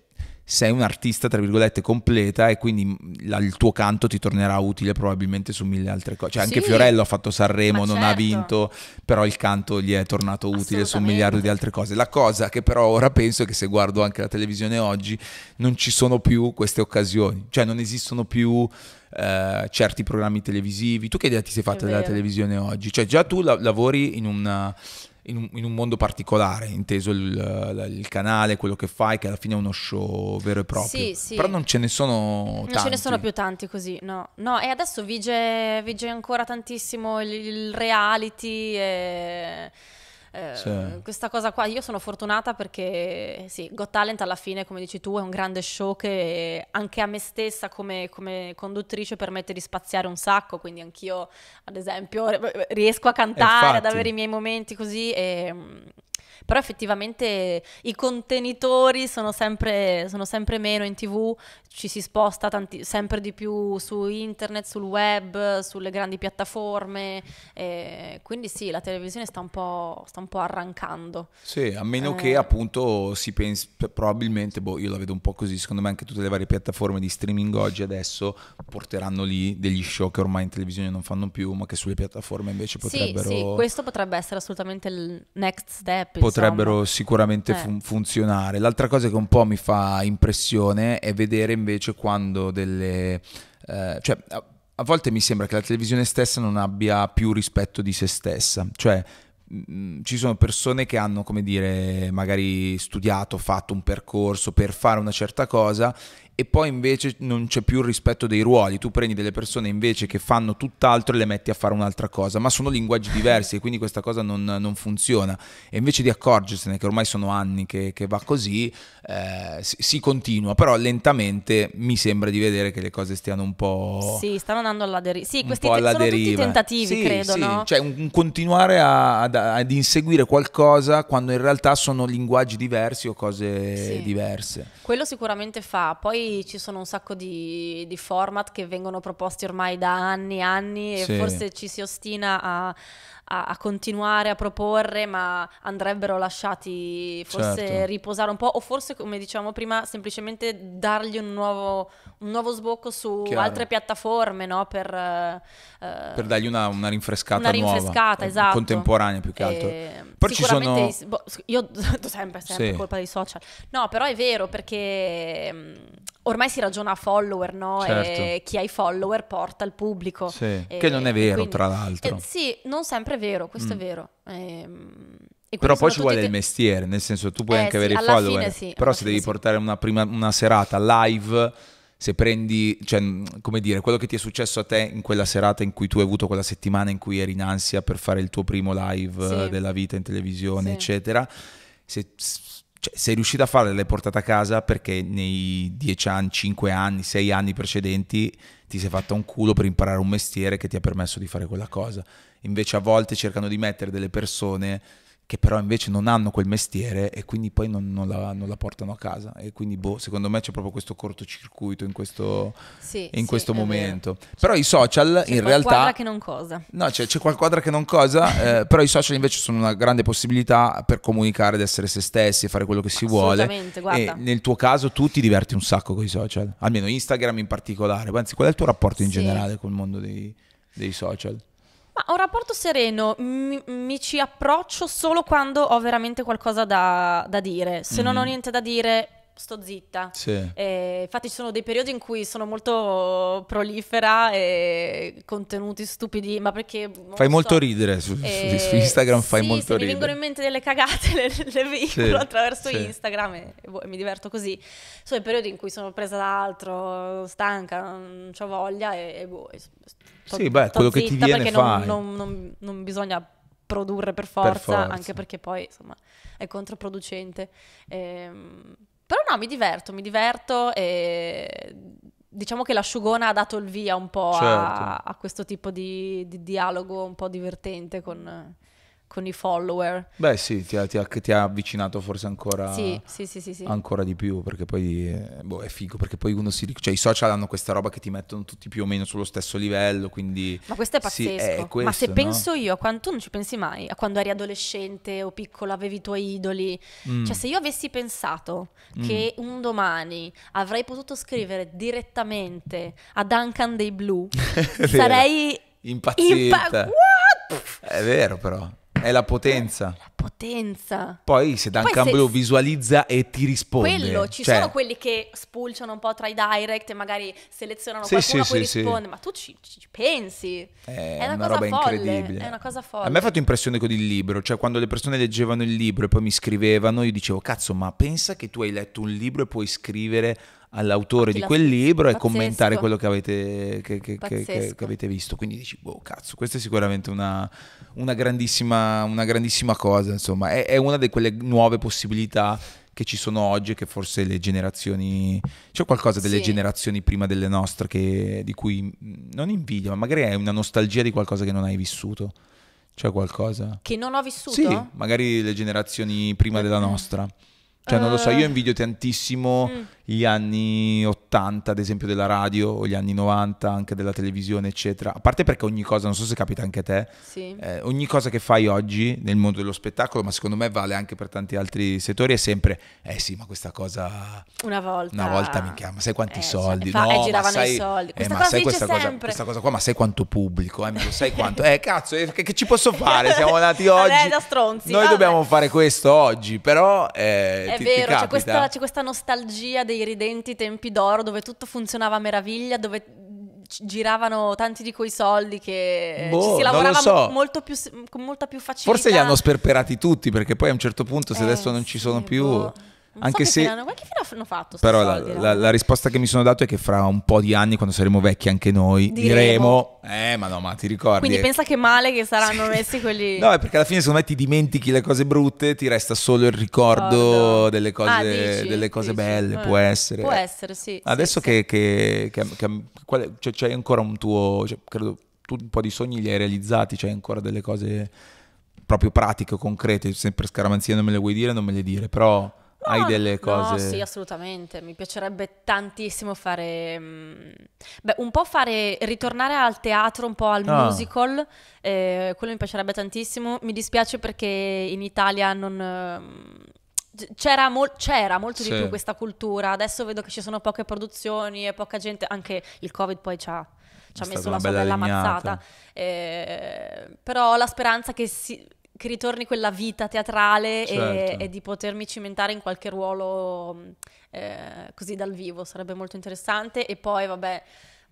sei un artista, tra virgolette, completa e quindi la, il tuo canto ti tornerà utile probabilmente su mille altre cose. Cioè anche sì, Fiorello ha fatto Sanremo, non certo. ha vinto, però il canto gli è tornato utile su un miliardo di altre cose. La cosa che però ora penso è che se guardo anche la televisione oggi non ci sono più queste occasioni, cioè non esistono più... Uh, certi programmi televisivi. Tu che idea ti sei fatta della televisione oggi? Cioè, già tu la- lavori in una in un, in un mondo particolare, inteso il, il, canale, quello che fai, che alla fine è uno show vero e proprio. Sì, sì. Però non ce ne sono tanti. Non ce ne sono più tanti così, no. No, e adesso vige, vige ancora tantissimo il, il reality e eh, Questa cosa qua, io sono fortunata perché sì, Got Talent alla fine, come dici tu, è un grande show che anche a me stessa come, come conduttrice permette di spaziare un sacco, quindi anch'io ad esempio riesco a cantare, Infatti. ad avere i miei momenti così e ehm, però effettivamente i contenitori sono sempre, sono sempre meno in tv, ci si sposta tanti, sempre di più su internet, sul web, sulle grandi piattaforme. Eh, quindi sì, la televisione sta un po', sta un po arrancando. Sì, a meno eh. che appunto si pensi, probabilmente, boh, io la vedo un po' così, secondo me anche tutte le varie piattaforme di streaming oggi adesso porteranno lì degli show che ormai in televisione non fanno più, ma che sulle piattaforme invece potrebbero... Sì, sì questo potrebbe essere assolutamente il next step. Potrebbe potrebbero sicuramente eh. fun- funzionare. L'altra cosa che un po' mi fa impressione è vedere invece quando delle... Eh, cioè, a volte mi sembra che la televisione stessa non abbia più rispetto di se stessa, cioè mm, ci sono persone che hanno, come dire, magari studiato, fatto un percorso per fare una certa cosa e poi invece non c'è più il rispetto dei ruoli, tu prendi delle persone invece che fanno tutt'altro e le metti a fare un'altra cosa, ma sono linguaggi diversi e quindi questa cosa non, non funziona e invece di accorgersene che ormai sono anni che, che va così, eh, si, si, continua, però lentamente mi sembra di vedere che le cose stiano un po'... Sì, stanno andando alla deriva. Sì, questi sono tutti tentativi, sì, credo. Sì. No? Cioè un, un continuare a, ad, ad, inseguire qualcosa quando in realtà sono linguaggi diversi o cose sì. diverse. Quello sicuramente fa, poi ci sono un sacco di, di format che vengono proposti ormai da anni e anni e sì. forse ci si ostina a, a, a, continuare a proporre, ma andrebbero lasciati forse certo. riposare un po' o forse, come dicevamo prima, semplicemente dargli un nuovo, un nuovo sbocco su Chiaro. altre piattaforme no? per, eh, per, dargli una, una rinfrescata una rinfrescata, nuova, eh, esatto. contemporanea più che altro. E eh, ci sono... Boh, io do sempre, sempre sì. colpa dei social. No, però è vero perché mm, ormai si ragiona a follower, no? Certo. E chi ha i follower porta il pubblico. Sì. E, che non è vero, quindi, tra l'altro. Eh, sì, non sempre è vero, questo mm. è vero. Ehm, e, però poi ci vuole te... il mestiere, nel senso tu puoi eh, anche sì, avere i follower, sì, però se devi portare una, prima, una serata live se prendi, cioè, come dire, quello che ti è successo a te in quella serata in cui tu hai avuto quella settimana in cui eri in ansia per fare il tuo primo live sì. della vita in televisione, sì. eccetera, se cioè, sei riuscito a farle, le hai portate a casa perché nei 10 anni, 5 anni, 6 anni precedenti ti sei fatto un culo per imparare un mestiere che ti ha permesso di fare quella cosa. Invece a volte cercano di mettere delle persone che però invece non hanno quel mestiere e quindi poi non, non, la, non la, portano a casa. E quindi, boh, secondo me c'è proprio questo cortocircuito in questo, sì, in sì, questo momento. Vero. Però i social in realtà... C'è qualquadra che non cosa. No, c'è, c'è qualquadra che non cosa, eh, però i social invece sono una grande possibilità per comunicare, ed essere se stessi e fare quello che si vuole. Guarda. E nel tuo caso tu ti diverti un sacco con i social, almeno Instagram in particolare. Anzi, qual è il tuo rapporto in sì. generale col mondo dei, dei social? Ma un rapporto sereno mi, mi, ci approccio solo quando ho veramente qualcosa da, da dire. Se mm. non ho mm-hmm. niente da dire, sto zitta. Sì. Eh, infatti ci sono dei periodi in cui sono molto prolifera e contenuti stupidi, ma perché... Fai so, molto ridere su, eh, su Instagram, sì, fai molto ridere. Mi vengono in mente delle cagate, le, le veicolo sì, attraverso Instagram e, boh, e, mi diverto così. Sono i periodi in cui sono presa da altro, stanca, non ho voglia e... e boh, to, sì, beh, quello che ti viene fai. Non, non, non bisogna produrre per forza, per forza, anche perché poi insomma è controproducente. Ehm, però no, mi diverto, mi diverto e diciamo che l'asciugona ha dato il via un po' certo. a, a, questo tipo di, di, dialogo un po' divertente con con i follower. Beh sì, ti ha, ti ha, ti ha avvicinato forse ancora, sì, sì, sì, sì, ancora, di più, perché poi eh, boh, è figo, perché poi uno si... Cioè i social hanno questa roba che ti mettono tutti più o meno sullo stesso livello, quindi... Ma questo è eh, pazzesco. È questo, Ma se no? penso io, a quanto tu non ci pensi mai, a quando eri adolescente o piccola, avevi i tuoi idoli, mm. cioè se io avessi pensato mm. che un domani avrei potuto scrivere direttamente a Duncan dei Blue, sarei... Impazzita. Impa- What? È vero però è la potenza. La potenza. Poi se Dan Cambro se... visualizza e ti risponde. Quello, ci cioè... sono quelli che spulciano un po' tra i direct e magari selezionano sì, qualcuno sì, sì risponde, sì. ma tu ci, ci pensi. È, è, una, una roba folle. incredibile. È una cosa folle. A me ha fatto impressione con il libro, cioè quando le persone leggevano il libro e poi mi scrivevano, io dicevo, cazzo, ma pensa che tu hai letto un libro e puoi scrivere all'autore di quel libro pazzesco. e commentare quello che avete, che, che, che, avete visto. Quindi dici, boh, cazzo, questa è sicuramente una, una, grandissima, una grandissima, cosa, insomma, è, è una di quelle nuove possibilità che ci sono oggi e che forse le generazioni c'è qualcosa delle sì. generazioni prima delle nostre che, di cui mm, non invidio, ma magari è una nostalgia di qualcosa che non hai vissuto. C'è qualcosa che non ho vissuto? Sì, magari le generazioni prima della mm. nostra. Cioè, uh. non lo so, io ah. invidio tantissimo mm gli anni 80 ad esempio della radio o gli anni 90 anche della televisione eccetera a parte perché ogni cosa non so se capita anche a te sì. eh, ogni cosa che fai oggi nel mondo dello spettacolo ma secondo me vale anche per tanti altri settori è sempre eh sì ma questa cosa una volta una volta mi chiama sai quanti eh, cioè, soldi fa, eh, no, eh, giravano sai, i soldi questa, eh, cosa sai questa, cosa, questa cosa qua ma sai quanto pubblico eh, lo sai quanto eh cazzo eh, che, che, ci posso fare siamo nati oggi da stronzi, noi vabbè. dobbiamo fare questo oggi però eh, è ti, vero c'è, questa, questa, nostalgia dei dei ridenti tempi d'oro dove tutto funzionava a meraviglia, dove giravano tanti di quei soldi che boh, ci si boh, lavorava so. molto più, con molta più facilità. Forse li hanno sperperati tutti perché poi a un certo punto se eh, adesso non ci sono sì, più... Boh. Non Anche so se, fine, ma che fine hanno fatto? Però soldi, la, no? la, la, risposta che mi sono dato è che fra un po' di anni, quando saremo vecchi anche noi, diremo, diremo eh, ma no, ma ti ricordi? Quindi pensa che male che saranno sì. messi quelli. No, è perché alla fine, secondo me, ti dimentichi le cose brutte, ti resta solo il ricordo oh, delle cose, ah, dici, delle cose dici. belle. Eh, può essere, può essere, sì. Adesso sì, che, sì. che, che, che quale, cioè, c'hai ancora un tuo, cioè, credo, tu un po' di sogni li hai realizzati, c'hai ancora delle cose proprio pratiche, concrete, sempre scaramanzia non me le vuoi dire, non me le dire, però hai delle cose... No, sì, assolutamente. Mi piacerebbe tantissimo fare... Mm, beh, un po' fare... ritornare al teatro, un po' al ah. musical. Eh, quello mi piacerebbe tantissimo. Mi dispiace perché in Italia non... Mm, c'era, mol- c'era, molto sì. di più questa cultura, adesso vedo che ci sono poche produzioni e poca gente, anche il Covid poi ci ha, ci ha messo la sua bella, bella mazzata, eh, però ho la speranza che si- che ritorni quella vita teatrale certo. e, e, di potermi cimentare in qualche ruolo eh, così dal vivo, sarebbe molto interessante. E poi, vabbè,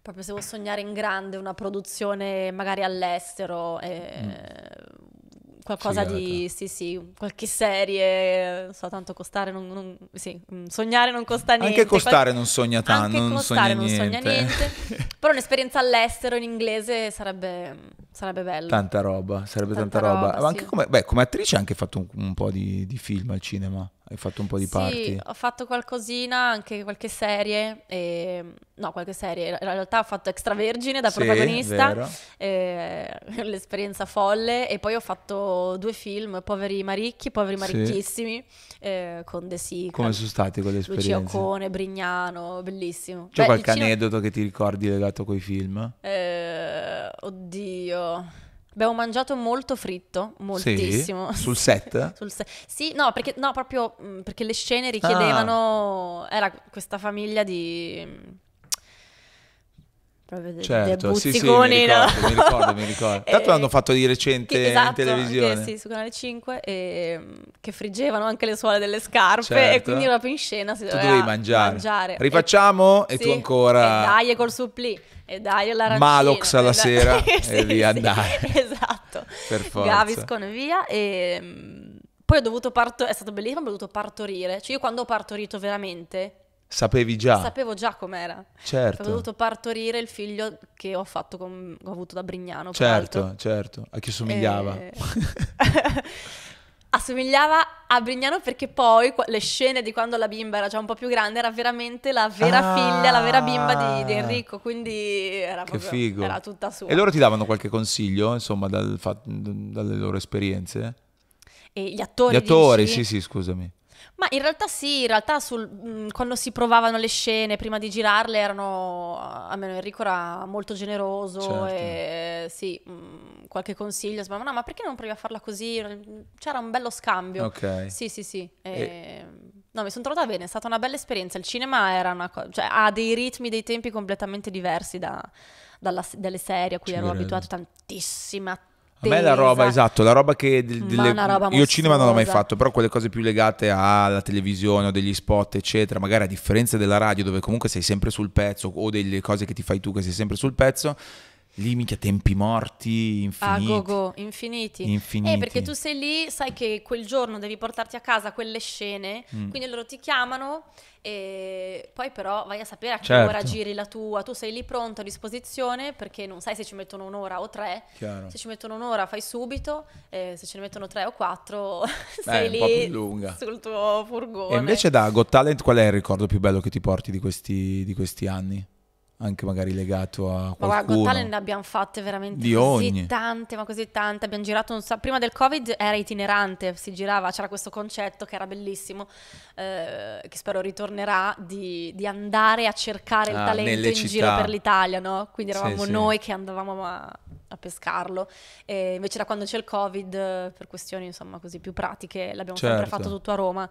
proprio se vuoi sognare in grande una produzione magari all'estero, eh, mm qualcosa Figata. di, sì sì, qualche serie, non so tanto costare, non, non, sì, mm, sognare non costa niente. Anche costare Qual... non sogna tanto, non costare sogna non niente. sogna niente. Però un'esperienza all'estero in inglese sarebbe, sarebbe bello. Tanta roba, sarebbe tanta, tanta roba. roba sì. come, beh, come, attrice hai anche fatto un, un po' di, di film al cinema. Hai fatto un po' di sì, party? ho fatto qualcosina, anche qualche serie. E... Ehm, no, qualche serie. In realtà ho fatto Extravergine da sì, protagonista. E... Ehm, l'esperienza folle. E poi ho fatto due film, Poveri Maricchi, Poveri Maricchissimi, sì. eh, con De Sica. Come sono state quelle esperienze? Lucio Cone, Brignano, bellissimo. C'è Beh, qualche diciamo aneddoto che ti ricordi legato a quei film? Eh... Oddio... Abbiamo mangiato molto fritto, moltissimo. Sì, sul set? sul set? Sì, no, perché, no, proprio mm, perché le scene ah. richiedevano... Ah. Era questa famiglia di proprio de- certo, dei sì, sì, mi ricordo, mi ricordo, mi ricordo. Eh, Tanto l'hanno fatto di recente che, esatto, in televisione. Che, sì, su Canale 5, e, ehm, che friggevano anche le suole delle scarpe certo. e quindi proprio in scena si tu doveva mangiare. mangiare. Rifacciamo e, e sì, tu ancora... E dai col supplì, e dai ragazza. Malox alla esatto. sera sì, e via, sì, dai. Esatto. per forza. Gaviscon e via e... Ehm, poi ho dovuto partorire, è stato bellissimo, ho dovuto partorire. Cioè io quando ho partorito veramente Sapevi già? Sapevo già com'era. Certo. Ho dovuto partorire il figlio che ho, fatto con, ho avuto da Brignano. Certo, peraltro. certo. A chi somigliava? E... Eh, Assomigliava a Brignano perché poi le scene di quando la bimba era già un po' più grande era veramente la vera ah, figlia, la vera bimba di, di Enrico, quindi era, proprio, figo. era tutta sua. E loro ti davano qualche consiglio, insomma, dal, dalle loro esperienze? E gli attori? Gli attori, dici? sì, sì, scusami. Ma in realtà sì, in realtà sul, mm, quando si provavano le scene prima di girarle erano, eh, almeno Enrico era molto generoso certo. e eh, sì, mm, qualche consiglio, ma no, ma perché non provi a farla così? C'era un bello scambio. Ok. Sì, sì, sì. E... E... Ehm, no, mi sono trovata bene, è stata una bella esperienza. Il cinema era una cosa, cioè ha dei ritmi, dei tempi completamente diversi da, dalla, dalle serie a cui Ci ero credo. abituato tantissime attenzioni a me la roba, esatto, la roba che... Delle, roba io cinema non l'ho mai fatto, però quelle cose più legate alla televisione o degli spot, eccetera, magari a differenza della radio dove comunque sei sempre sul pezzo o delle cose che ti fai tu che sei sempre sul pezzo, limiti a tempi morti, infiniti. A go go, infiniti. infiniti. Eh, perché tu sei lì, sai che quel giorno devi portarti a casa quelle scene, mm. quindi loro ti chiamano e poi però vai a sapere a che certo. ora giri la tua, tu sei lì pronto a disposizione perché non sai se ci mettono un'ora o tre, Chiaro. se ci mettono un'ora fai subito, eh, se ce ne mettono tre o quattro Beh, sei lì sul tuo furgone. E invece da Got Talent qual è il ricordo più bello che ti porti di questi, di questi anni? anche magari legato a qualcuno. Ma guarda, Talent ne abbiamo fatte veramente di così ogni. tante, ma così tante, abbiamo girato un sacco, prima del Covid era itinerante, si girava, c'era questo concetto che era bellissimo, eh, che spero ritornerà, di, di, andare a cercare il ah, talento in città. giro per l'Italia, no? Quindi eravamo sì, noi che andavamo a, a pescarlo, e invece da quando c'è il Covid, per questioni insomma così più pratiche, l'abbiamo certo. sempre fatto tutto a Roma.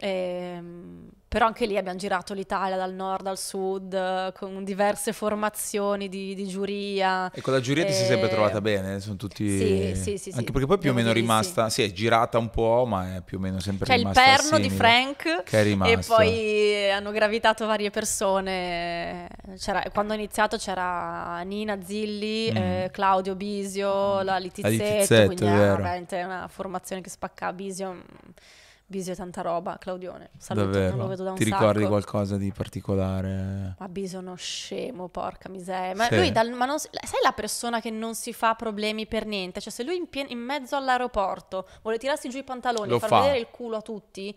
Ehm, però anche lì abbiamo girato l'Italia dal nord al sud eh, con diverse formazioni di, di giuria. E con la giuria e... ti sei sempre ehm, trovata bene? Eh, sono tutti... Sì, sì, sì. Anche sì. perché poi più o meno è rimasta, sì. sì. è girata un po', ma è più o meno sempre cioè rimasta C'è il perno di Frank che è rimasto. e poi hanno gravitato varie persone. C'era, quando ho iniziato c'era Nina Zilli, mm. eh, Claudio Bisio, mm. la Litizzetto, la Litizzetto quindi ah, è veramente una formazione che spacca Bisio mm, Bisio è tanta roba, Claudione. Saluto, Davvero? non lo vedo da un Ti ricordi qualcosa di particolare? Ma Bisio è uno scemo, porca miseria. Ma sì. lui, dal, ma non, sai la persona che non si fa problemi per niente? Cioè se lui in, pien, in mezzo all'aeroporto vuole tirarsi giù i pantaloni e far fa. vedere il culo a tutti,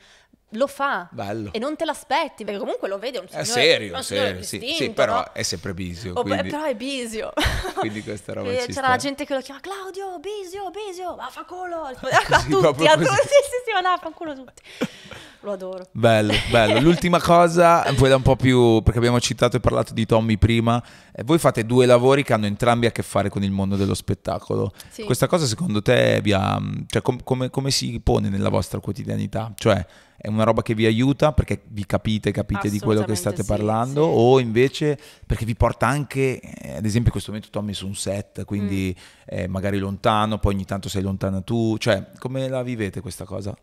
lo fa Bello. e non te l'aspetti perché comunque lo vede un eh, signore è serio, un serio sì, sì, però no? è sempre Bisio oh, quindi... però è Bisio quindi questa roba c'era sta. la gente che lo chiama Claudio Bisio Bisio ma fa culo a cioè, tutti a tutti sì sì sì ma no, fa culo a tutti lo adoro. Bello, bello. L'ultima cosa, poi da un po' più, perché abbiamo citato e parlato di Tommy prima, eh, voi fate due lavori che hanno entrambi a che fare con il mondo dello spettacolo. Sì. Questa cosa secondo te vi cioè, com- come, come si pone nella vostra quotidianità? Cioè, è una roba che vi aiuta perché vi capite, capite di quello che state sì, parlando, sì. o invece perché vi porta anche, eh, ad esempio in questo momento Tommy su un set, quindi mm. eh, magari lontano, poi ogni tanto sei lontana tu, cioè come la vivete questa cosa?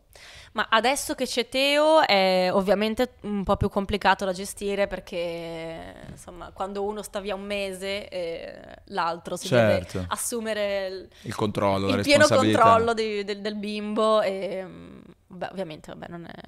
Ma adesso che c'è Teo è ovviamente un po' più complicato da gestire perché insomma quando uno sta via un mese eh, l'altro si certo. deve assumere il, il controllo, il pieno controllo di, del, del, bimbo e mm, Beh, ovviamente, vabbè, non è,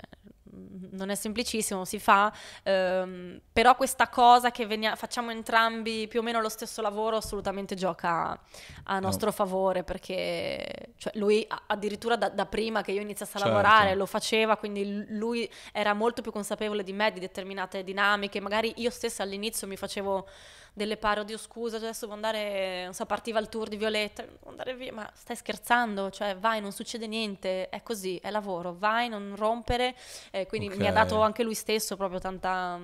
non è semplicissimo, si fa, ehm, però questa cosa che venia, facciamo entrambi più o meno lo stesso lavoro assolutamente gioca a nostro no. favore perché cioè, lui addirittura da, da, prima che io iniziassi a certo. lavorare lo faceva, quindi lui era molto più consapevole di me, di determinate dinamiche, magari io stessa all'inizio mi facevo delle parodie, scusa, cioè, adesso devo andare, non so, partiva il tour di Violetta, devo andare via, ma stai scherzando, cioè vai, non succede niente, è così, è lavoro, vai, non rompere, eh, quindi okay. mi ha dato anche lui stesso proprio tanta,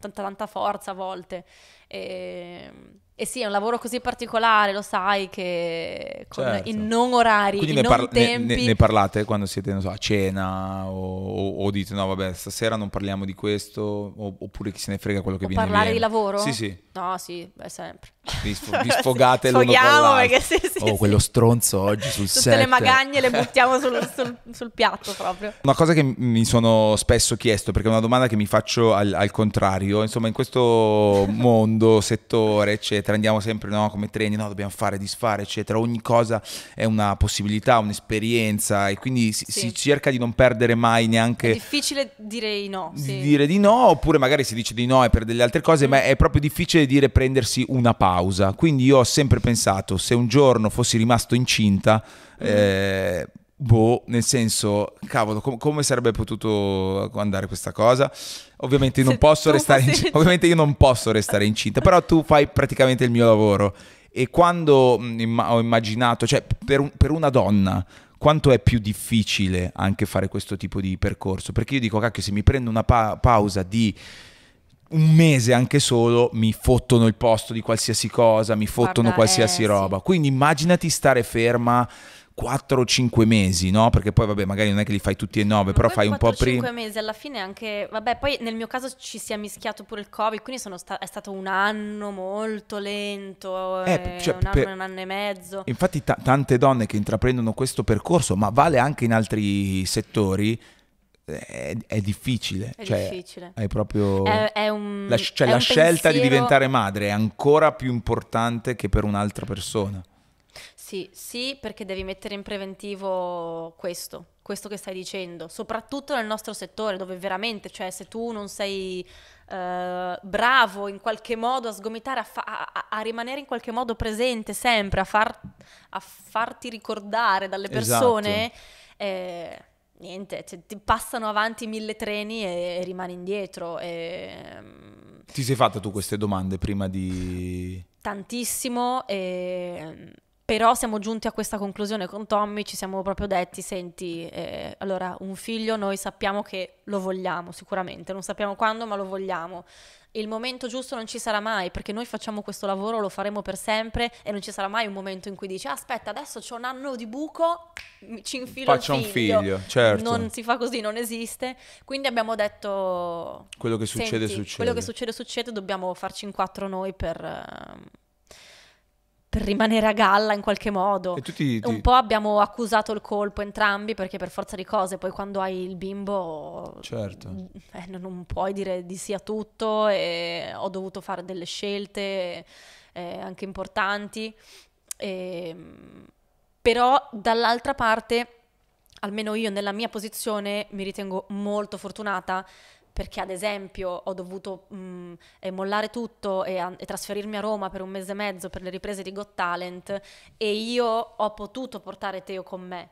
tanta, tanta forza a volte. E ehm, e eh sì, è un lavoro così particolare, lo sai, che con certo. i non orari, Quindi ne, non parla- ne, ne, ne, parlate quando siete so, a cena o, o, o, dite no vabbè stasera non parliamo di questo oppure chi se ne frega quello che o viene parlare viene. di lavoro? Sì, sì. No, sì, beh, sempre. Vi, sf- vi sfogate sì, l'uno con perché sì, sì, Oh, sì. quello stronzo oggi sul Tutte set. Tutte le magagne le buttiamo sul, sul, sul, piatto proprio. Una cosa che mi sono spesso chiesto, perché è una domanda che mi faccio al, al contrario, insomma in questo mondo, settore, eccetera, prendiamo sempre no, come treni, no, dobbiamo fare, disfare, eccetera. Ogni cosa è una possibilità, un'esperienza e quindi si, sì. si cerca di non perdere mai neanche... È difficile dire no. Di sì. Dire di no, oppure magari si dice di no e per delle altre cose, mm. ma è proprio difficile dire prendersi una pausa. Quindi io ho sempre pensato, se un giorno fossi rimasto incinta... Mm. Eh, Boh, nel senso, cavolo, com come sarebbe potuto andare questa cosa? Ovviamente, non posso restare incinta, ovviamente io non posso restare incinta, però tu fai praticamente il mio lavoro. E quando imma ho immaginato, cioè per, un per una donna, quanto è più difficile anche fare questo tipo di percorso? Perché io dico, cacchio, se mi prendo una pa pausa di un mese anche solo mi fottono il posto di qualsiasi cosa, mi fottono Guarda, qualsiasi eh, roba. Sì. Quindi immaginati stare ferma 4-5 mesi, no? Perché poi, vabbè, magari non è che li fai tutti e nove, però fai un po' prima. 5 mesi alla fine anche, vabbè, poi nel mio caso ci si è mischiato pure il Covid, quindi sta è stato un anno molto lento, eh, eh cioè, un anno, per... un anno e mezzo. Infatti, tante donne che intraprendono questo percorso, ma vale anche in altri settori. Eh, è, è difficile, è cioè, difficile. È proprio è, è un, la, cioè, la scelta pensiero... di diventare madre è ancora più importante che per un'altra persona. Sì, sì, perché devi mettere in preventivo questo, questo che stai dicendo, soprattutto nel nostro settore dove veramente, cioè se tu non sei eh, bravo in qualche modo a sgomitare, a, fa- a-, a, rimanere in qualche modo presente sempre, a, far- a farti ricordare dalle esatto. persone, esatto. eh, niente, cioè, ti passano avanti mille treni e, e rimani indietro. E... Ehm. Ti sei fatta tu queste domande prima di... Tantissimo. E ehm, però siamo giunti a questa conclusione con Tommy, ci siamo proprio detti, senti, eh, allora un figlio noi sappiamo che lo vogliamo sicuramente, non sappiamo quando ma lo vogliamo. Il momento giusto non ci sarà mai perché noi facciamo questo lavoro, lo faremo per sempre e non ci sarà mai un momento in cui dici aspetta adesso c'è un anno di buco, ci infilo Faccio un figlio, certo. Non si fa così, non esiste. Quindi abbiamo detto... Quello che succede, senti, succede. Quello che succede, succede, dobbiamo farci in quattro noi per... Uh, per rimanere a galla in qualche modo. E tutti, Un po' abbiamo accusato il colpo entrambi perché per forza di cose poi quando hai il bimbo... Certo. Eh, non puoi dire di sì a tutto e ho dovuto fare delle scelte eh, anche importanti. E, ehm, però dall'altra parte, almeno io nella mia posizione, mi ritengo molto fortunata perché ad esempio ho dovuto mh, mm, eh, mollare tutto e, a, e, trasferirmi a Roma per un mese e mezzo per le riprese di Got Talent e io ho potuto portare Teo con me.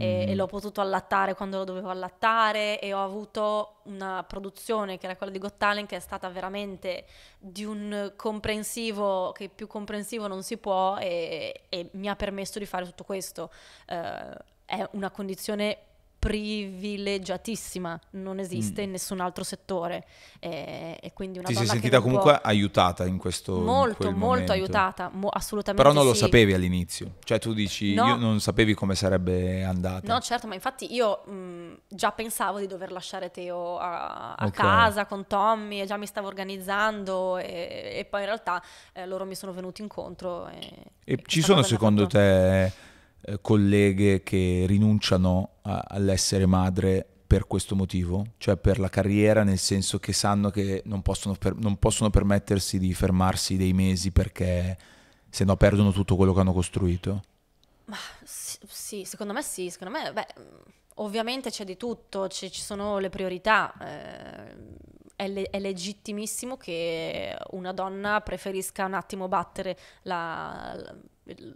Mm-hmm. E, mm. e l'ho potuto allattare quando lo dovevo allattare e ho avuto una produzione che era quella di Got Talent che è stata veramente di un comprensivo che più comprensivo non si può e, e mi ha permesso di fare tutto questo. Uh, è una condizione privilegiatissima, non esiste mm. in nessun altro settore. E, e quindi una Ti sei sentita comunque aiutata in questo Molto, in molto momento. aiutata, mo, assolutamente. Però non sì. lo sapevi all'inizio, cioè tu dici no. io non sapevi come sarebbe andata. No, certo, ma infatti io mh, già pensavo di dover lasciare Teo a, a okay. casa con Tommy e già mi stavo organizzando e, e poi in realtà eh, loro mi sono venuti incontro. E, e ci sono secondo fatto... te eh, colleghe che rinunciano a, all'essere madre per questo motivo, cioè per la carriera, nel senso che sanno che non possono, per, non possono permettersi di fermarsi dei mesi perché se no perdono tutto quello che hanno costruito? Ma sì, sì, secondo me sì, secondo me, beh, mm, ovviamente c'è di tutto, c- ci sono le priorità. Eh, è, le- è, legittimissimo che una donna preferisca un attimo battere la, la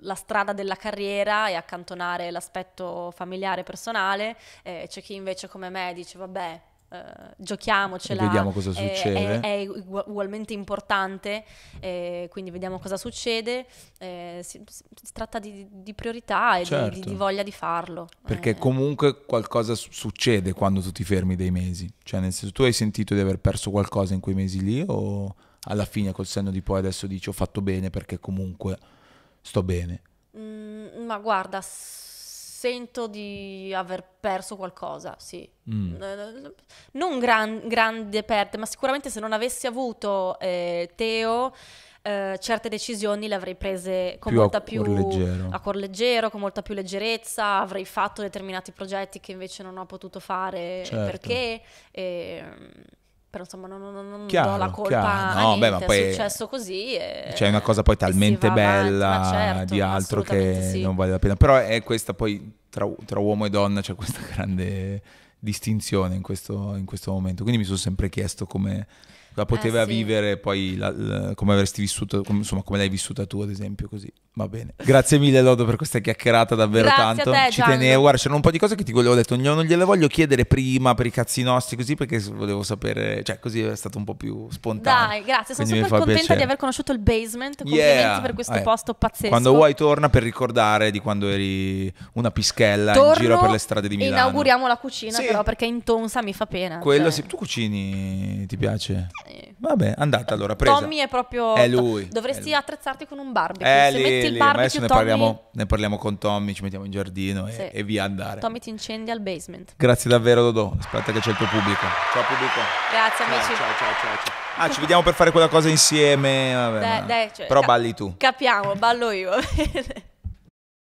la strada della carriera e accantonare l'aspetto familiare e personale, eh, c'è chi invece come me dice vabbè eh, giochiamocela. Vediamo cosa succede. È, è, ugualmente importante, eh, quindi vediamo cosa succede. Eh, si, si, tratta di, di priorità e certo. di, di, certo. voglia di farlo. Perché eh. comunque qualcosa succede quando tu ti fermi dei mesi. Cioè, nel senso, tu hai sentito di aver perso qualcosa in quei mesi lì o alla fine col senno di poi adesso dici ho fatto bene perché comunque sto bene? Mm, ma guarda, sento di aver perso qualcosa, sì. Mm. Non gran, grande perte, ma sicuramente se non avessi avuto eh, Teo... Eh, certe decisioni le avrei prese con più molta a più leggero. a cuor leggero, con molta più leggerezza, avrei fatto determinati progetti che invece non ho potuto fare certo. perché. E, ehm, però insomma non, non, non chiaro, do la colpa no, niente, beh, ma poi è successo così e... c'è una cosa poi talmente bella avanti, certo, di altro che sì. non vale la pena però è questa poi tra, tra uomo e donna c'è questa grande distinzione in questo, in questo momento quindi mi sono sempre chiesto come cosa eh, poteva eh, sì. vivere poi la, la, come avresti vissuto, com, insomma come l'hai vissuta tu ad esempio così, va bene. Grazie mille Lodo per questa chiacchierata davvero Grazie tanto, te, ci Gianni. tenevo, guarda c'erano un po' di cose che ti volevo detto, non gliele voglio chiedere prima per i cazzi nostri così perché volevo sapere, cioè così è stato un po' più spontaneo. Dai, grazie, sono Quindi super contenta piacere. di aver conosciuto il basement, complimenti yeah. per questo eh. posto pazzesco. Quando vuoi torna per ricordare di quando eri una pischella Torno in giro per le strade di Milano. Inauguriamo la cucina sì. però perché in tonsa mi fa pena. Quello cioè. sì, tu cucini, ti piace? Eh. Vabbè, andate eh, allora, presa. Tommy è proprio... È lui. Dovresti è lui. attrezzarti con un barbecue. Eh, Se lì, metti il barbecue, adesso Tommy... ne, parliamo, ne parliamo, con Tommy, ci mettiamo in giardino e, sì. e, via andare. Tommy ti incendi al basement. Grazie davvero Dodò, aspetta che c'è il tuo pubblico. Ciao pubblico. Grazie amici. Ciao, ciao, ciao. ciao, Ah, ci vediamo per fare quella cosa insieme. Vabbè, dai, dai, cioè, Però balli tu. Capiamo, ballo io.